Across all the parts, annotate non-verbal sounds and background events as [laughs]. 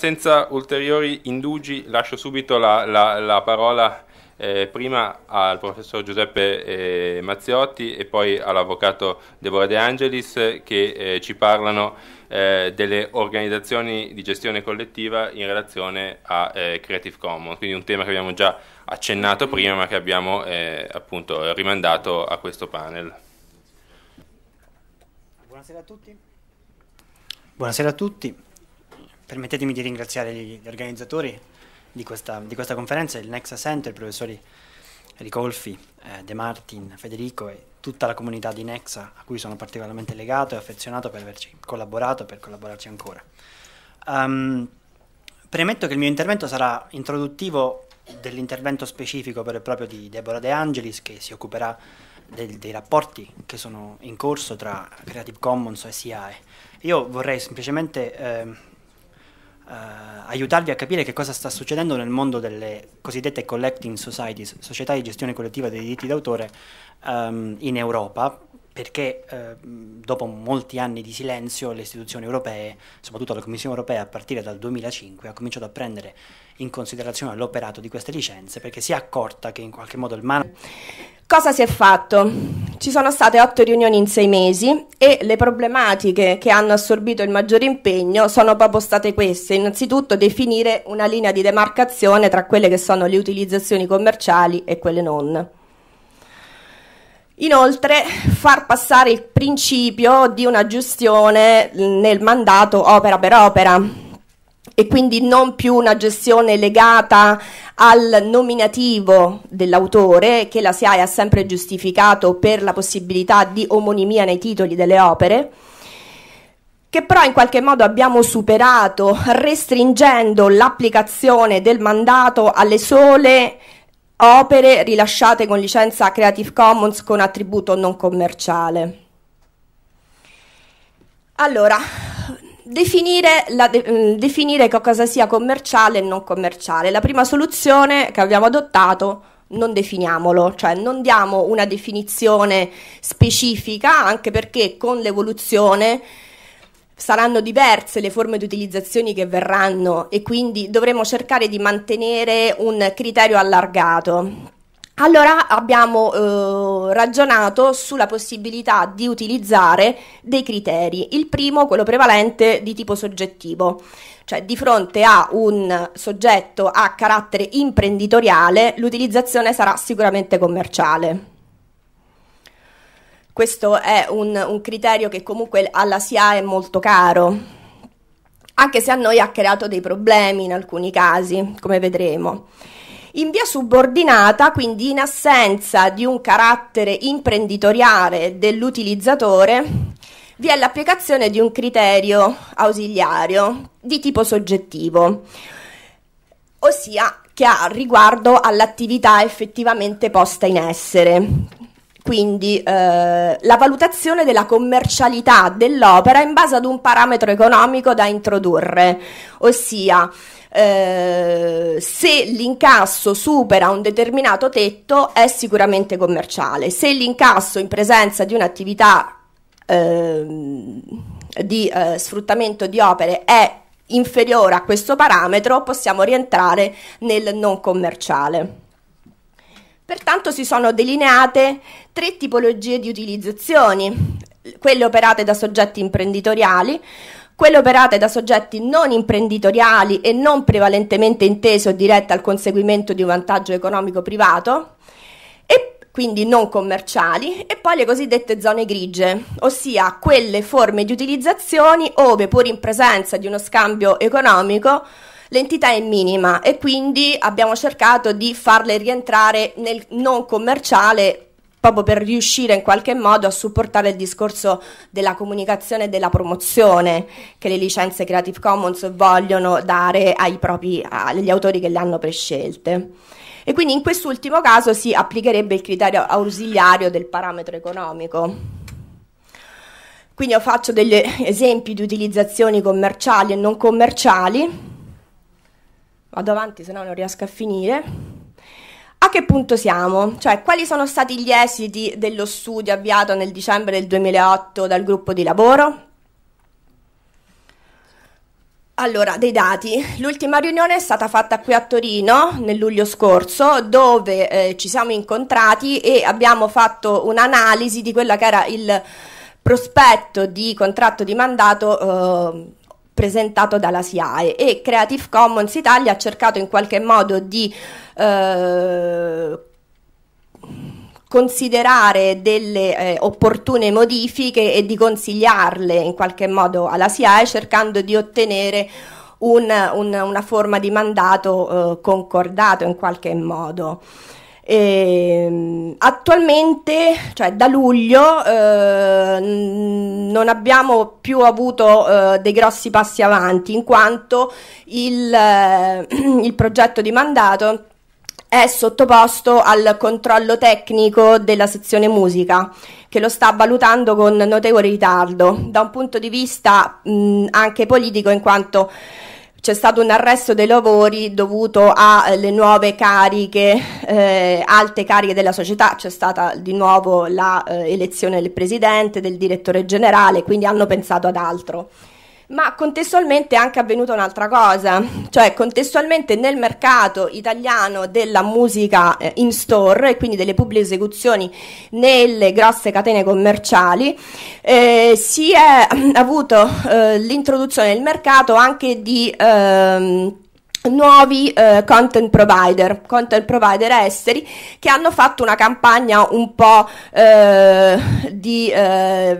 Senza ulteriori indugi lascio subito la, la, la parola eh, prima al professor Giuseppe eh, Mazziotti e poi all'avvocato Deborah De Angelis eh, che ci parlano eh, delle organizzazioni di gestione collettiva in relazione a eh, Creative Commons, quindi un tema che abbiamo già accennato prima ma che abbiamo eh, appunto rimandato a questo panel. Buonasera a tutti. Buonasera a tutti permettetemi di ringraziare gli, organizzatori di questa, di questa conferenza, il Nexa Center, i professori Ricolfi, eh, De Martin, Federico e tutta la comunità di Nexa a cui sono particolarmente legato e affezionato per averci collaborato e per collaborarci ancora. Um, premetto che il mio intervento sarà introduttivo dell'intervento specifico per il proprio di Deborah De Angelis che si occuperà del, dei rapporti che sono in corso tra Creative Commons e SIAE. Io vorrei semplicemente eh, eh, aiutarvi a capire che cosa sta succedendo nel mondo delle cosiddette collecting societies, società di gestione collettiva dei diritti d'autore ehm, in Europa, perché eh, dopo molti anni di silenzio le istituzioni europee, soprattutto la Commissione europea a partire dal 2005, ha cominciato a prendere in considerazione l'operato di queste licenze perché si è accorta che in qualche modo il man... Cosa si è fatto? Ci sono state otto riunioni in sei mesi e le problematiche che hanno assorbito il maggiore impegno sono proprio state queste. Innanzitutto definire una linea di demarcazione tra quelle che sono le utilizzazioni commerciali e quelle non. Inoltre far passare il principio di una gestione nel mandato opera per opera e quindi non più una gestione legata al nominativo dell'autore che la SIAE ha sempre giustificato per la possibilità di omonimia nei titoli delle opere che però in qualche modo abbiamo superato restringendo l'applicazione del mandato alle sole opere rilasciate con licenza Creative Commons con attributo non commerciale. Allora, Definire, la, de, mm, definire, che cosa sia commerciale e non commerciale. La prima soluzione che abbiamo adottato non definiamolo, cioè non diamo una definizione specifica, anche perché con l'evoluzione saranno diverse le forme di utilizzazioni che verranno e quindi dovremo cercare di mantenere un criterio allargato. Allora abbiamo eh, ragionato sulla possibilità di utilizzare dei criteri. Il primo, quello prevalente di tipo soggettivo, cioè di fronte a un soggetto a carattere imprenditoriale l'utilizzazione sarà sicuramente commerciale. Questo è un, un criterio che comunque alla SIA è molto caro, anche se a noi ha creato dei problemi in alcuni casi, come vedremo in via subordinata, quindi in assenza di un carattere imprenditoriale dell'utilizzatore, vi è l'applicazione di un criterio ausiliario di tipo soggettivo, ossia che ha riguardo all'attività effettivamente posta in essere. Quindi eh, la valutazione della commercialità dell'opera in base ad un parametro economico da introdurre, ossia eh, se l'incasso supera un determinato tetto è sicuramente commerciale, se l'incasso in presenza di un'attività eh, di eh, sfruttamento di opere è inferiore a questo parametro possiamo rientrare nel non commerciale. Pertanto si sono delineate tre tipologie di utilizzazioni, quelle operate da soggetti imprenditoriali, quelle operate da soggetti non imprenditoriali e non prevalentemente intese o dirette al conseguimento di un vantaggio economico privato, e quindi non commerciali, e poi le cosiddette zone grigie, ossia quelle forme di utilizzazioni ove, pur in presenza di uno scambio economico, l'entità è minima e quindi abbiamo cercato di farle rientrare nel non commerciale proprio per riuscire in qualche modo a supportare il discorso della comunicazione e della promozione che le licenze Creative Commons vogliono dare propri, agli autori che le hanno prescelte. E quindi in quest'ultimo caso si applicherebbe il criterio ausiliario del parametro economico. Quindi io faccio degli esempi di utilizzazioni commerciali e non commerciali. Vado avanti, se no non riesco a finire. A che punto siamo? Cioè, quali sono stati gli esiti dello studio avviato nel dicembre del 2008 dal gruppo di lavoro? Allora, dei dati. L'ultima riunione è stata fatta qui a Torino nel luglio scorso, dove eh, ci siamo incontrati e abbiamo fatto un'analisi di quello che era il prospetto di contratto di mandato eh, presentato dalla SIAE e Creative Commons Italia ha cercato in qualche modo di eh, considerare delle eh, opportune modifiche e di consigliarle in qualche modo alla SIAE cercando di ottenere un, un, una forma di mandato eh, concordato in qualche modo. E, ehm, attualmente, cioè da luglio, eh, non abbiamo più avuto eh, dei grossi passi avanti in quanto il, eh, [clears throat] il progetto di mandato è sottoposto al controllo tecnico della sezione musica che lo sta valutando con notevole ritardo da un punto di vista mh, anche politico in quanto c'è stato un arresto dei lavori dovuto alle nuove cariche, eh, alte cariche della società, c'è stata di nuovo l'elezione eh, del presidente, del direttore generale, quindi hanno pensato ad altro. Ma contestualmente è anche avvenuta un'altra cosa, cioè contestualmente nel mercato italiano della musica eh, in store e quindi delle pubbliche esecuzioni nelle grosse catene commerciali eh, si è ehm, avuto eh, l'introduzione nel mercato anche di ehm, nuovi eh, content provider, content provider esteri che hanno fatto una campagna un po' eh, di eh,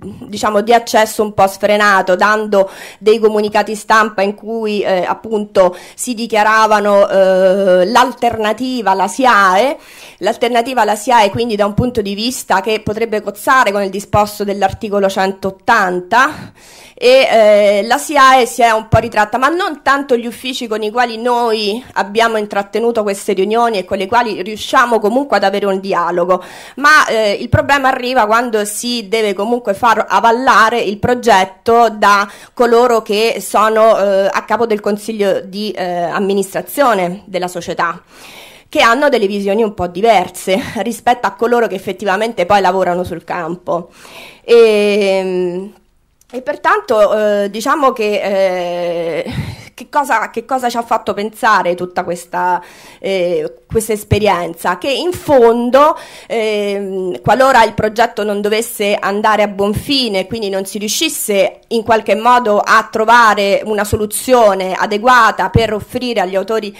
diciamo, di accesso un po' sfrenato, dando dei comunicati stampa in cui eh, appunto si dichiaravano eh, l'alternativa alla SIAE, l'alternativa alla SIAE quindi da un punto di vista che potrebbe cozzare con il disposto dell'articolo 180 e eh, la SIAE si è un po' ritratta, ma non tanto gli uffici con i quali noi abbiamo intrattenuto queste riunioni e con i quali riusciamo comunque ad avere un dialogo, ma eh, il problema arriva quando si deve comunque far avallare il progetto da coloro che sono eh, a capo del consiglio di eh, amministrazione della società che hanno delle visioni un po' diverse rispetto a coloro che effettivamente poi lavorano sul campo. E, ehm, e pertanto eh, diciamo che, eh, [laughs] che, cosa, che, cosa, ci ha fatto pensare tutta questa, eh, questa esperienza? Che in fondo, ehm, qualora il progetto non dovesse andare a buon fine, quindi non si riuscisse in qualche modo a trovare una soluzione adeguata per offrire agli autori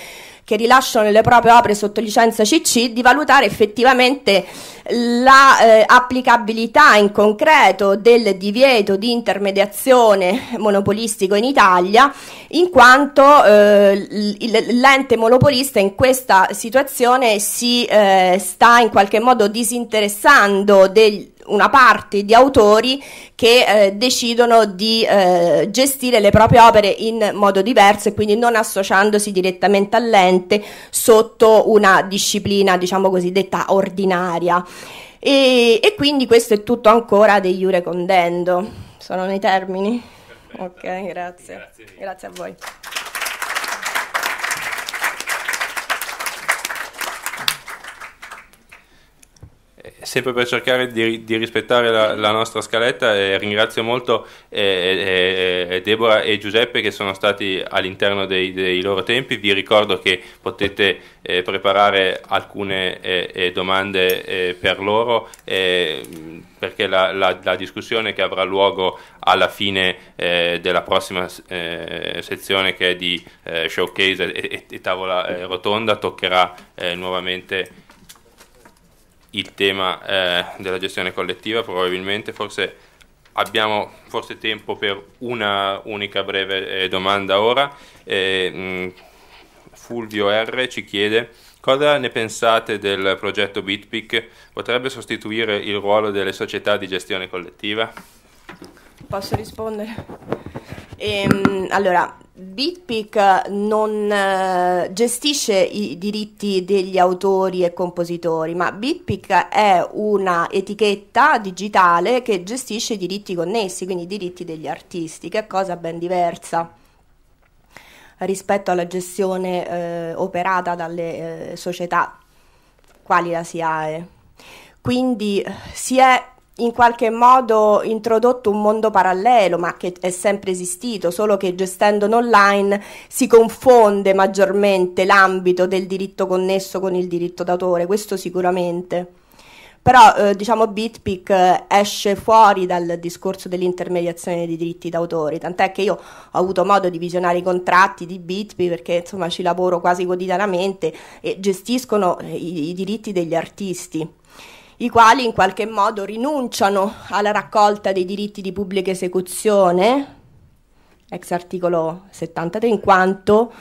che rilasciano le proprie opere sotto licenza CC di valutare effettivamente l'applicabilità la, eh, in concreto del divieto di intermediazione monopolistico in Italia, in quanto eh, l'ente monopolista in questa situazione si eh, sta in qualche modo disinteressando del una parte di autori che eh, decidono di eh, gestire le proprie opere in modo diverso e quindi non associandosi direttamente all'ente sotto una disciplina, diciamo così, detta ordinaria. E, e quindi questo è tutto ancora degli Iure Condendo. Sono nei termini? Perfetto. Ok, grazie. Grazie, grazie a voi. sempre per cercare di, di rispettare la, la, nostra scaletta, eh, ringrazio molto eh, eh, eh, Deborah e Giuseppe che sono stati all'interno dei, dei loro tempi. Vi ricordo che potete eh, preparare alcune domande per loro perché la, la, la, discussione che avrà luogo alla fine eh, della prossima eh, sezione che è di eh, showcase e, e, e tavola rotonda toccherà nuovamente il tema eh, della gestione collettiva, probabilmente forse abbiamo forse tempo per una unica breve eh, domanda ora. Eh, mm, Fulvio R ci chiede cosa ne pensate del progetto BitPic? Potrebbe sostituire il ruolo delle società di gestione collettiva? Posso rispondere? Ehm, allora, BitPic eh, non eh, gestisce i diritti degli autori e compositori, ma BitPic è una etichetta digitale che gestisce i diritti connessi, quindi i diritti degli artisti, che è cosa ben diversa rispetto alla gestione eh, operata dalle eh, società quali la SIAE. Eh. Quindi si è in qualche modo introdotto un mondo parallelo, ma che è sempre esistito, solo che gestendolo online si confonde maggiormente l'ambito del diritto connesso con il diritto d'autore, questo sicuramente. Però eh, diciamo BitPic eh, esce fuori dal discorso dell'intermediazione dei diritti d'autore, tant'è che io ho avuto modo di visionare i contratti di BitPic perché insomma ci lavoro quasi quotidianamente e gestiscono eh, i, i diritti degli artisti i quali in qualche modo rinunciano alla raccolta dei diritti di pubblica esecuzione, ex articolo 73, in quanto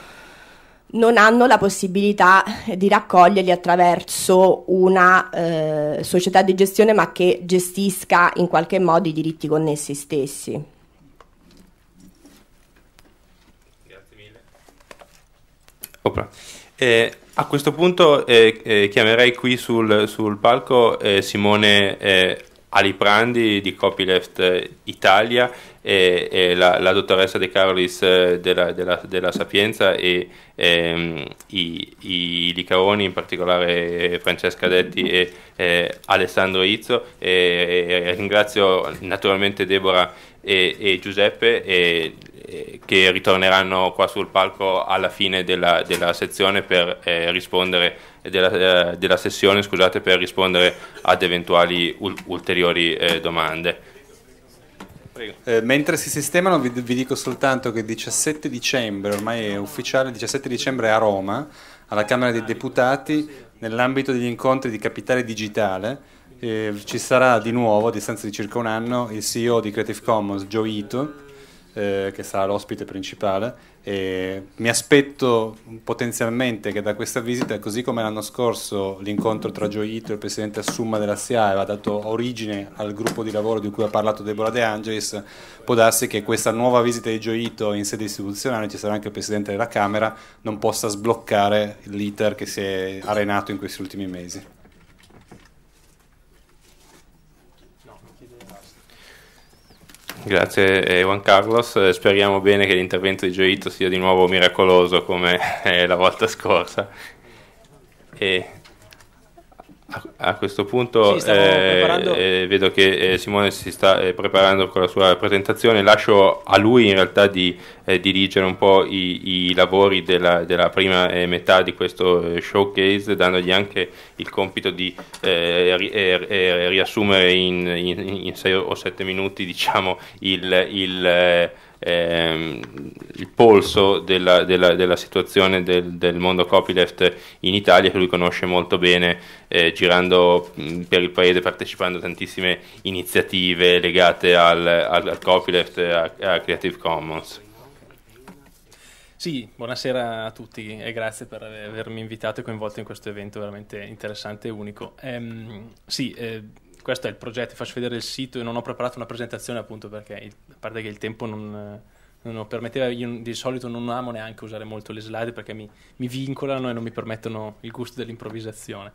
non hanno la possibilità di raccoglierli attraverso una eh, società di gestione ma che gestisca in qualche modo i diritti connessi stessi. Grazie mille. Eh, a questo punto eh, eh, chiamerei qui sul, sul palco eh, Simone eh, Aliprandi di Copyleft eh, Italia e, la, la, dottoressa De Carolis eh, della, della, della Sapienza e ehm, i, i, Licaoni, in particolare Francesca Detti e eh, Alessandro Izzo. E, e ringrazio naturalmente Deborah e, e Giuseppe e che ritorneranno qua sul palco alla fine della, della sezione per eh, rispondere della, eh, della, sessione scusate, per rispondere ad eventuali ulteriori eh, domande. Eh, mentre si sistemano vi, vi, dico soltanto che il 17 dicembre, ormai è ufficiale, 17 dicembre a Roma, alla Camera dei Deputati, nell'ambito degli incontri di Capitale Digitale, eh, ci sarà di nuovo, a distanza di circa un anno, il CEO di Creative Commons, Joe Ito, eh, che sarà l'ospite principale. E mi aspetto potenzialmente che da questa visita, così come l'anno scorso l'incontro tra Gioito e il presidente Assumma della SIA aveva dato origine al gruppo di lavoro di cui ha parlato Deborah De Angelis, può darsi che questa nuova visita di Gioito in sede istituzionale, ci sarà anche il presidente della Camera, non possa sbloccare l'iter che si è arenato in questi ultimi mesi. Grazie eh, Juan Carlos, eh, speriamo bene che l'intervento di Gioito sia di nuovo miracoloso come eh, la volta scorsa. E a questo punto sì, eh, eh, vedo che eh, Simone si sta eh, preparando con la sua presentazione, lascio a lui in realtà di eh, dirigere un po' i, i lavori della, della prima eh, metà di questo showcase, dandogli anche il compito di riassumere in, in, in, 6 o 7 minuti diciamo, il... il ehm, il polso della, della, della situazione del, del, mondo copyleft in Italia, che lui conosce molto bene, eh, girando per il paese, partecipando a tantissime iniziative legate al, al, al copyleft e a, a Creative Commons. Sì, buonasera a tutti e grazie per avermi invitato e coinvolto in questo evento veramente interessante e unico. Ehm, sì, eh, questo è il progetto, ti faccio vedere il sito e non ho preparato una presentazione appunto perché il, a parte che il tempo non, non lo permetteva, io di solito non amo neanche usare molto le slide perché mi, mi vincolano e non mi permettono il gusto dell'improvvisazione.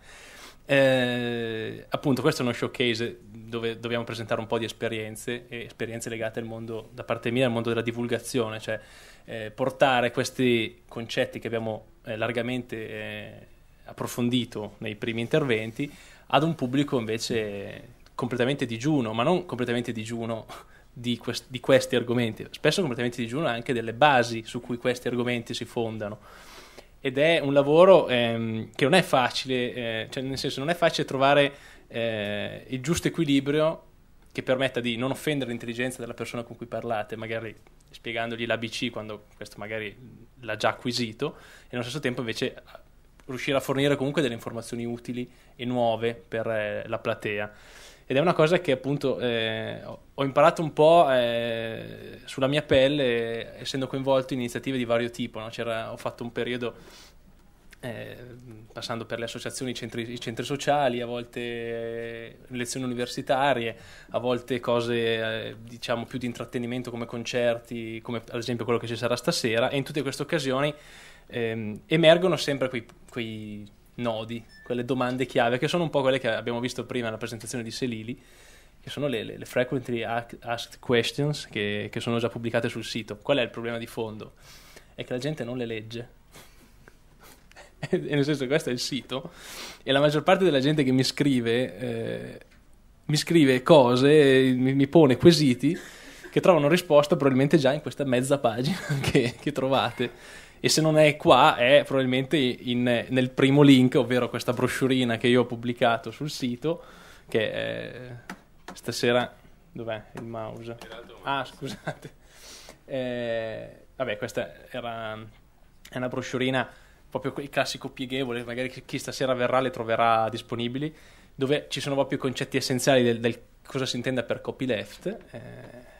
Eh, appunto, questo è uno showcase dove dobbiamo presentare un po' di esperienze, e esperienze legate al mondo, da parte mia, al mondo della divulgazione, cioè eh, portare questi concetti che abbiamo eh, largamente eh, approfondito nei primi interventi ad un pubblico invece completamente digiuno, ma non completamente digiuno di, quest- di questi argomenti, spesso completamente digiuno anche delle basi su cui questi argomenti si fondano ed è un lavoro ehm, che non è facile, eh, cioè nel senso non è facile trovare eh, il giusto equilibrio che permetta di non offendere l'intelligenza della persona con cui parlate, magari spiegandogli l'ABC quando questo magari l'ha già acquisito, e allo stesso tempo invece riuscire a fornire comunque delle informazioni utili e nuove per eh, la platea. Ed è una cosa che appunto eh, ho imparato un po' eh, sulla mia pelle, essendo coinvolto in iniziative di vario tipo. No? ho fatto un periodo eh, passando per le associazioni, i centri, i centri sociali, a volte eh, lezioni universitarie, a volte cose eh, diciamo più di intrattenimento come concerti, come ad esempio quello che ci sarà stasera. E in tutte queste occasioni ehm, emergono sempre quei, quei nodi, quelle domande chiave, che sono un po' quelle che abbiamo visto prima nella presentazione di Selili, che sono le, le, le frequently asked questions che, che sono già pubblicate sul sito. Qual è il problema di fondo? È che la gente non le legge. [laughs] e nel senso questo è il sito e la maggior parte della gente che mi scrive eh, mi scrive cose, mi, mi, pone quesiti che trovano risposta probabilmente già in questa mezza pagina [laughs] che, che trovate e se non è qua è probabilmente in, nel primo link, ovvero questa broschurina che io ho pubblicato sul sito, che è, stasera... Dov'è il mouse? Ah, scusate. Eh, vabbè, questa era è una broschurina proprio il classico pieghevole, magari chi stasera verrà le troverà disponibili, dove ci sono proprio i concetti essenziali del, del cosa si intende per copyleft. Eh,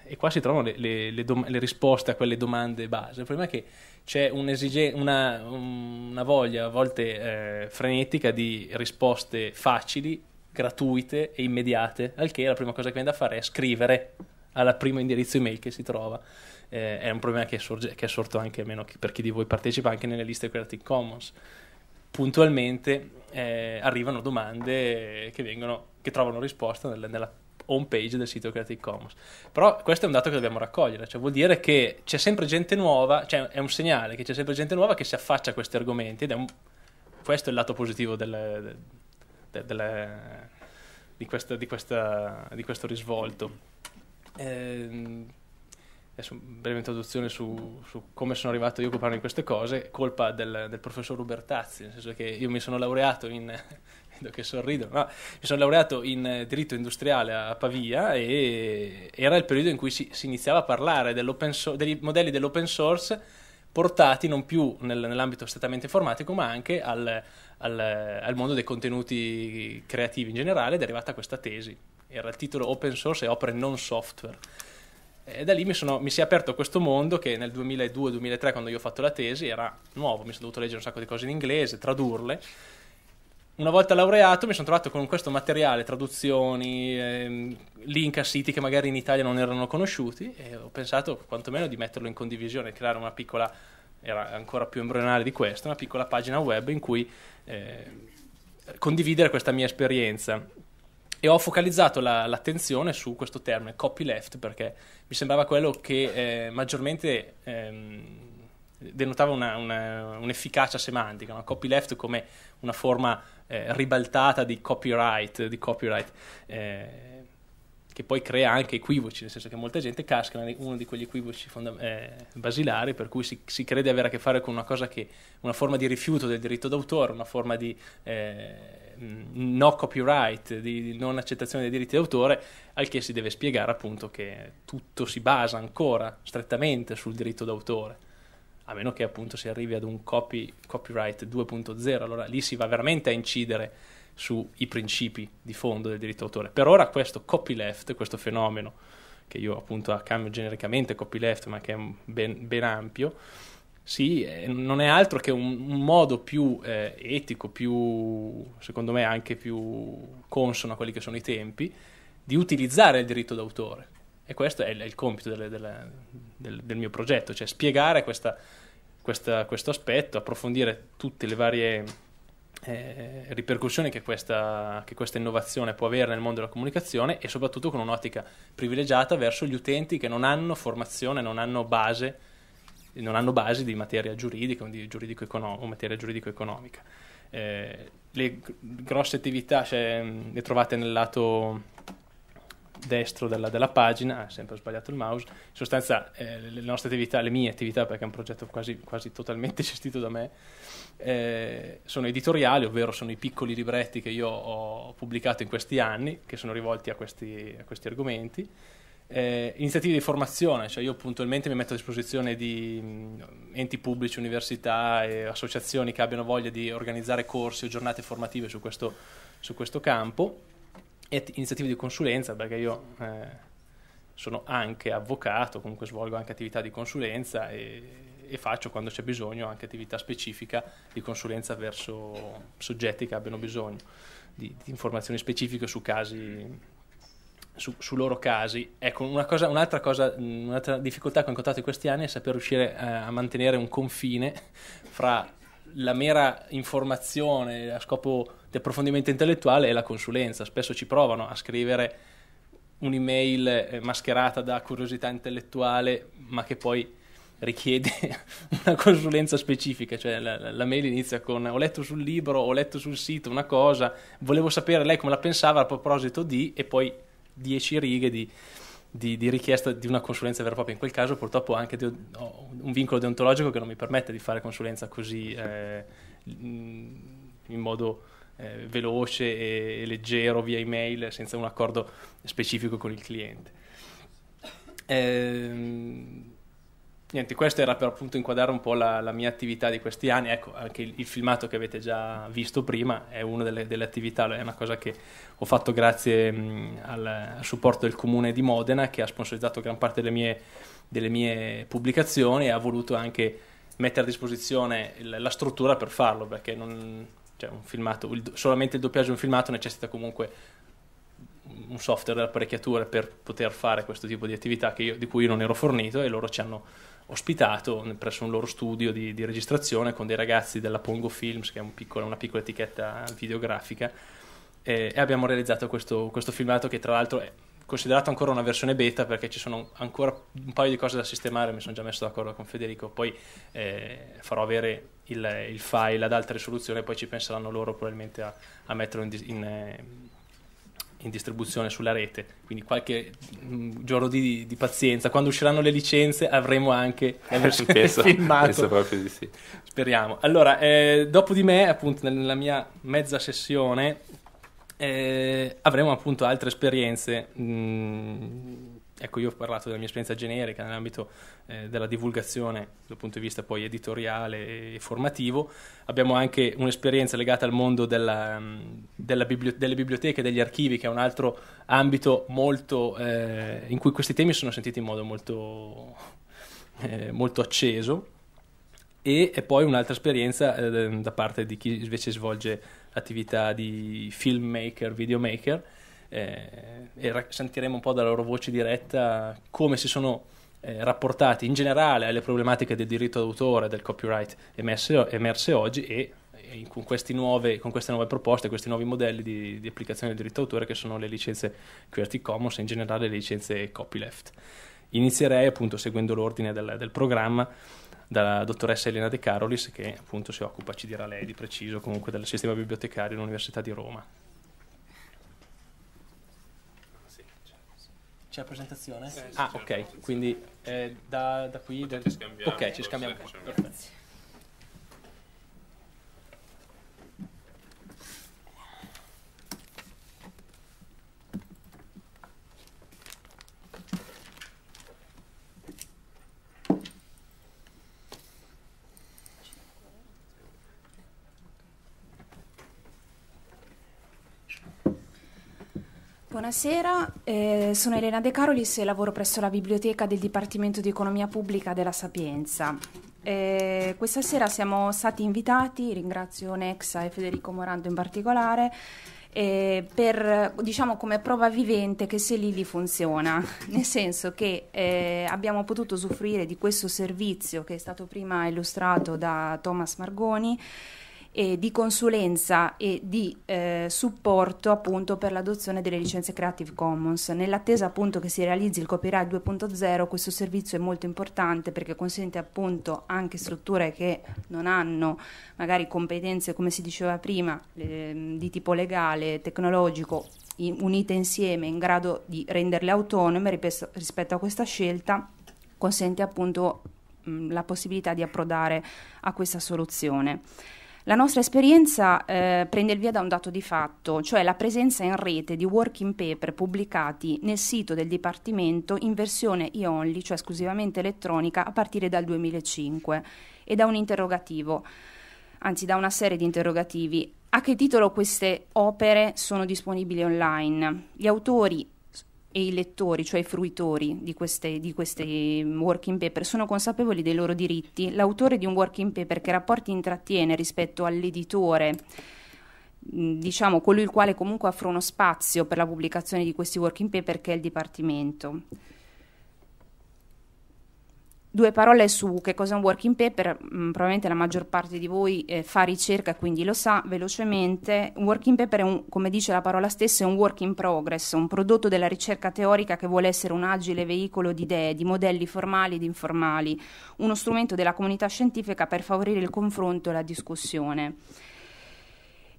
e qua si trovano le, le, le, dom- le, risposte a quelle domande base. Il problema è che c'è una, una, voglia a volte eh, frenetica di risposte facili, gratuite e immediate, al che la prima cosa che viene da fare è scrivere al primo indirizzo email che si trova. Eh, è un problema che, sorge- che è sorto anche almeno per chi di voi partecipa anche nelle liste Creative Commons. Puntualmente eh, arrivano domande che, vengono, che trovano risposta nella, nella home page del sito Creative Commons. Però questo è un dato che dobbiamo raccogliere, cioè vuol dire che c'è sempre gente nuova, cioè è un segnale che c'è sempre gente nuova che si affaccia a questi argomenti ed è un, questo è il lato positivo delle, delle, delle, di, questa, di, questa, di, questo risvolto. Eh, adesso una breve introduzione su, su, come sono arrivato io a occuparmi di queste cose, colpa del, del professor Ubertazzi, nel senso che io mi sono laureato in vedo che sorridono. No, mi sono laureato in eh, diritto industriale a Pavia e era il periodo in cui si, si iniziava a parlare dei modelli dell'open source portati non più nel, nell'ambito strettamente informatico ma anche al, al, al, mondo dei contenuti creativi in generale ed è arrivata questa tesi. Era il titolo open source e opere non software. E da lì mi, sono, mi, si è aperto questo mondo che nel 2002-2003, quando io ho fatto la tesi, era nuovo, mi sono dovuto leggere un sacco di cose in inglese, tradurle, una volta laureato mi sono trovato con questo materiale, traduzioni, ehm, link a siti che magari in Italia non erano conosciuti e ho pensato quantomeno di metterlo in condivisione, creare una piccola, era ancora più embrionale di questa, una piccola pagina web in cui eh, condividere questa mia esperienza. E ho focalizzato la, l'attenzione su questo termine, copyleft, perché mi sembrava quello che eh, maggiormente... Ehm, denotava una, una, un'efficacia semantica, una copyleft come una forma eh, ribaltata di copyright, di copyright eh, che poi crea anche equivoci, nel senso che molta gente casca in uno di quegli equivoci fonda- eh, basilari per cui si, si, crede avere a che fare con una cosa che una forma di rifiuto del diritto d'autore, una forma di eh, no copyright, di non accettazione dei diritti d'autore, al che si deve spiegare appunto che tutto si basa ancora strettamente sul diritto d'autore a meno che appunto si arrivi ad un copy, copyright 2.0, allora lì si va veramente a incidere sui principi di fondo del diritto d'autore. Per ora questo copyleft, questo fenomeno, che io appunto cambio genericamente copyleft, ma che è ben, ben ampio, sì, non è altro che un, un modo più eh, etico, più, secondo me anche più consono a quelli che sono i tempi, di utilizzare il diritto d'autore e questo è il, è il compito delle, delle, del, del, mio progetto, cioè spiegare questa, questa, questo aspetto, approfondire tutte le varie eh, ripercussioni che questa, che questa, innovazione può avere nel mondo della comunicazione e soprattutto con un'ottica privilegiata verso gli utenti che non hanno formazione, non hanno base, non hanno base di materia giuridica di giuridico econo- o materia giuridico-economica. Eh, le grosse attività cioè, le trovate nel lato destro della, della pagina, ah, sempre ho sbagliato il mouse, in sostanza eh, le nostre attività, le mie attività, perché è un progetto quasi, quasi totalmente [laughs] gestito da me, eh, sono editoriali, ovvero sono i piccoli libretti che io ho pubblicato in questi anni, che sono rivolti a questi, a questi argomenti. Eh, iniziative di formazione, cioè io puntualmente mi metto a disposizione di mh, mm, enti pubblici, università e associazioni che abbiano voglia di organizzare corsi o giornate formative su questo, su questo campo iniziative di consulenza, perché io eh, sono anche avvocato, comunque svolgo anche attività di consulenza e, e faccio quando c'è bisogno anche attività specifica di consulenza verso soggetti che abbiano bisogno di, di informazioni specifiche su casi su, su, loro casi. Ecco, cosa, un'altra, cosa, un'altra, difficoltà che ho incontrato in questi anni è saper riuscire eh, a mantenere un confine fra la mera informazione a scopo di approfondimento intellettuale è la consulenza. Spesso ci provano a scrivere un'email eh, mascherata da curiosità intellettuale, ma che poi richiede [laughs] una consulenza specifica, cioè la, la, mail inizia con ho letto sul libro, ho letto sul sito una cosa, volevo sapere lei come la pensava a proposito di e poi dieci righe di, di, di richiesta di una consulenza vera e propria. In quel caso purtroppo anche di, ho un vincolo deontologico che non mi permette di fare consulenza così eh, in modo eh, veloce e leggero via email senza un accordo specifico con il cliente. Ehm, niente, questo era per appunto inquadrare un po' la, la, mia attività di questi anni. Ecco, anche il, il filmato che avete già visto prima è una delle, delle attività, è una cosa che ho fatto grazie mh, al, al, supporto del comune di Modena che ha sponsorizzato gran parte delle mie, delle mie pubblicazioni e ha voluto anche mettere a disposizione la struttura per farlo perché non, cioè un filmato, il, solamente il doppiaggio di un filmato necessita comunque un software e apparecchiature per poter fare questo tipo di attività io, di cui io non ero fornito e loro ci hanno ospitato presso un loro studio di, di registrazione con dei ragazzi della Pongo Films, che è un piccolo, una piccola etichetta videografica, e, e abbiamo realizzato questo, questo filmato che tra l'altro è considerata ancora una versione beta perché ci sono ancora un paio di cose da sistemare, mi sono già messo d'accordo con Federico, poi eh, farò avere il, il, file ad alta risoluzione, poi ci penseranno loro probabilmente a, a metterlo in, in, eh, in, distribuzione sulla rete, quindi qualche mm, giorno di, di, pazienza, quando usciranno le licenze avremo anche la [laughs] versione penso, [laughs] filmato. Penso proprio di sì. Speriamo. Allora, eh, dopo di me, appunto, nella mia mezza sessione eh, avremo appunto altre esperienze. Mm, ecco, io ho parlato della mia esperienza generica nell'ambito eh, della divulgazione dal punto di vista poi editoriale e formativo. Abbiamo anche un'esperienza legata al mondo della, mm, della biblio- delle biblioteche e degli archivi, che è un altro ambito molto, eh, in cui questi temi sono sentiti in modo molto, [laughs] eh, molto acceso. E, e, poi un'altra esperienza eh, da parte di chi invece svolge attività di filmmaker, videomaker eh, e sentiremo un po' dalla loro voce diretta come si sono eh, rapportati in generale alle problematiche del diritto d'autore, del copyright emerse, emerse oggi e, e con, nuove, con, queste nuove proposte, questi nuovi modelli di, di applicazione del diritto d'autore che sono le licenze Creative Commons e in generale le licenze copyleft. Inizierei appunto seguendo l'ordine del, del programma dalla dottoressa Elena De Carolis che appunto si occupa, ci dirà lei di preciso, comunque del sistema bibliotecario dell'Università di Roma. C'è la presentazione? Sì, eh, sì, ah, ok, quindi eh, da, da, qui... da... Ok, ci scambiamo. Perfetto. Buonasera, eh, sono Elena De Carolis e lavoro presso la biblioteca del Dipartimento di Economia Pubblica della Sapienza. Eh, questa sera siamo stati invitati, ringrazio Nexa e Federico Morando in particolare, eh, per, diciamo come prova vivente che se Lili funziona, [laughs] nel senso che eh, abbiamo potuto usufruire di questo servizio che è stato prima illustrato da Thomas Margoni eh, di consulenza e di eh, supporto appunto per l'adozione delle licenze Creative Commons. Nell'attesa appunto che si realizzi il copyright 2.0 questo servizio è molto importante perché consente appunto anche strutture che non hanno magari competenze come si diceva prima eh, di tipo legale, tecnologico in, unite insieme in grado di renderle autonome ripesso, rispetto a questa scelta consente appunto la possibilità di approdare a questa soluzione. La nostra esperienza eh, prende il via da un dato di fatto, cioè la presenza in rete di working paper pubblicati nel sito del Dipartimento in versione e-only, cioè esclusivamente elettronica, a partire dal 2005 e da un interrogativo, anzi da una serie di interrogativi. A che titolo queste opere sono disponibili online? Gli autori e i lettori, cioè i fruitori di queste, di queste working paper, sono consapevoli dei loro diritti, l'autore di un working paper che rapporti intrattiene rispetto all'editore mm, diciamo colui il quale comunque offre uno spazio per la pubblicazione di questi working paper che è il Dipartimento. Due parole su che cos'è un working paper, mh, mm, probabilmente la maggior parte di voi eh, fa ricerca quindi lo sa velocemente. Un working paper è, un, come dice la parola stessa, è un work in progress, un prodotto della ricerca teorica che vuole essere un agile veicolo di idee, di modelli formali ed informali, uno strumento della comunità scientifica per favorire il confronto e la discussione.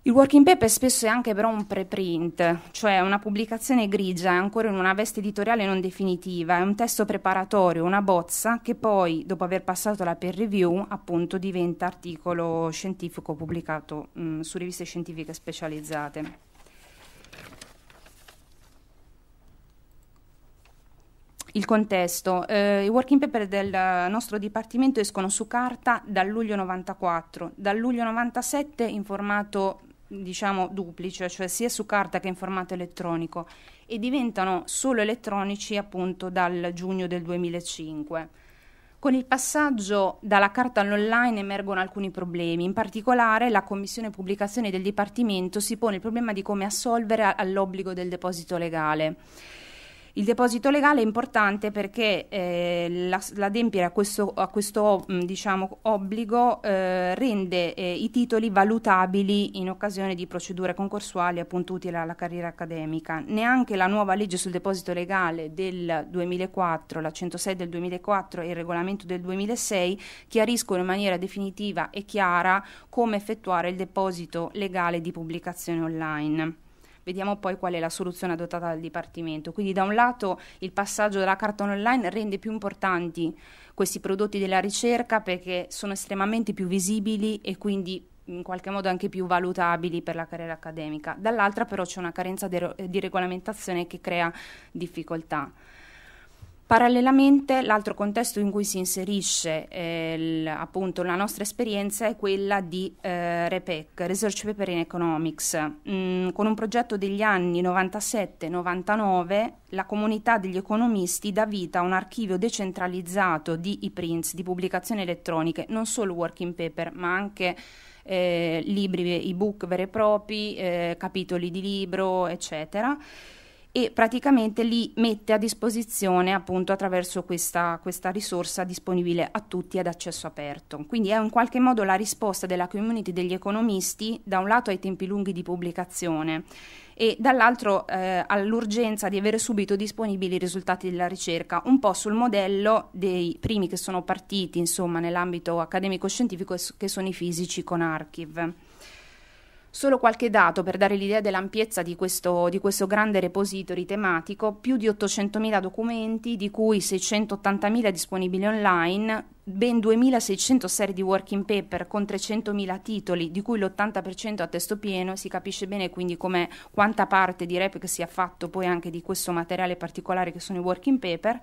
Il working paper spesso è anche però un preprint, cioè una pubblicazione grigia, ancora in una veste editoriale non definitiva, è un testo preparatorio, una bozza che poi, dopo aver passato la peer review, appunto diventa articolo scientifico pubblicato mh, mm, su riviste scientifiche specializzate. Il contesto. Eh, I working paper del nostro dipartimento escono su carta dal luglio 94, dal luglio 97 in formato diciamo duplice, cioè sia su carta che in formato elettronico e diventano solo elettronici appunto dal giugno del 2005. Con il passaggio dalla carta all'online emergono alcuni problemi, in particolare la Commissione Pubblicazione del Dipartimento si pone il problema di come assolvere all'obbligo del deposito legale il deposito legale è importante perché eh, la, l'adempiere a questo, a questo mm, diciamo, obbligo eh, rende eh, i titoli valutabili in occasione di procedure concorsuali appunto utili alla carriera accademica. Neanche la nuova legge sul deposito legale del 2004, la 106 del 2004 e il regolamento del 2006 chiariscono in maniera definitiva e chiara come effettuare il deposito legale di pubblicazione online vediamo poi qual è la soluzione adottata dal Dipartimento. Quindi da un lato il passaggio dalla carta online rende più importanti questi prodotti della ricerca perché sono estremamente più visibili e quindi in qualche modo anche più valutabili per la carriera accademica. Dall'altra però c'è una carenza di regolamentazione che crea difficoltà. Parallelamente l'altro contesto in cui si inserisce eh, appunto la nostra esperienza è quella di eh, REPEC, Research Paper in Economics. Mm, con un progetto degli anni 97-99 la comunità degli economisti dà vita a un archivio decentralizzato di e-prints, di pubblicazioni elettroniche, non solo working paper ma anche eh, libri, ebook veri e propri, eh, capitoli di libro eccetera e praticamente li mette a disposizione appunto attraverso questa, questa, risorsa disponibile a tutti ad accesso aperto. Quindi è in qualche modo la risposta della community degli economisti da un lato ai tempi lunghi di pubblicazione e dall'altro eh, all'urgenza di avere subito disponibili i risultati della ricerca, un po' sul modello dei primi che sono partiti insomma nell'ambito accademico-scientifico che sono i fisici con Archive. Solo qualche dato per dare l'idea dell'ampiezza di questo, di questo grande repository tematico, più di 800.000 documenti, di cui 680.000 disponibili online, ben 2.600 serie di working paper con 300.000 titoli, di cui l'80% a testo pieno, si capisce bene quindi come, quanta parte di REPEC sia fatto poi anche di questo materiale particolare che sono i working paper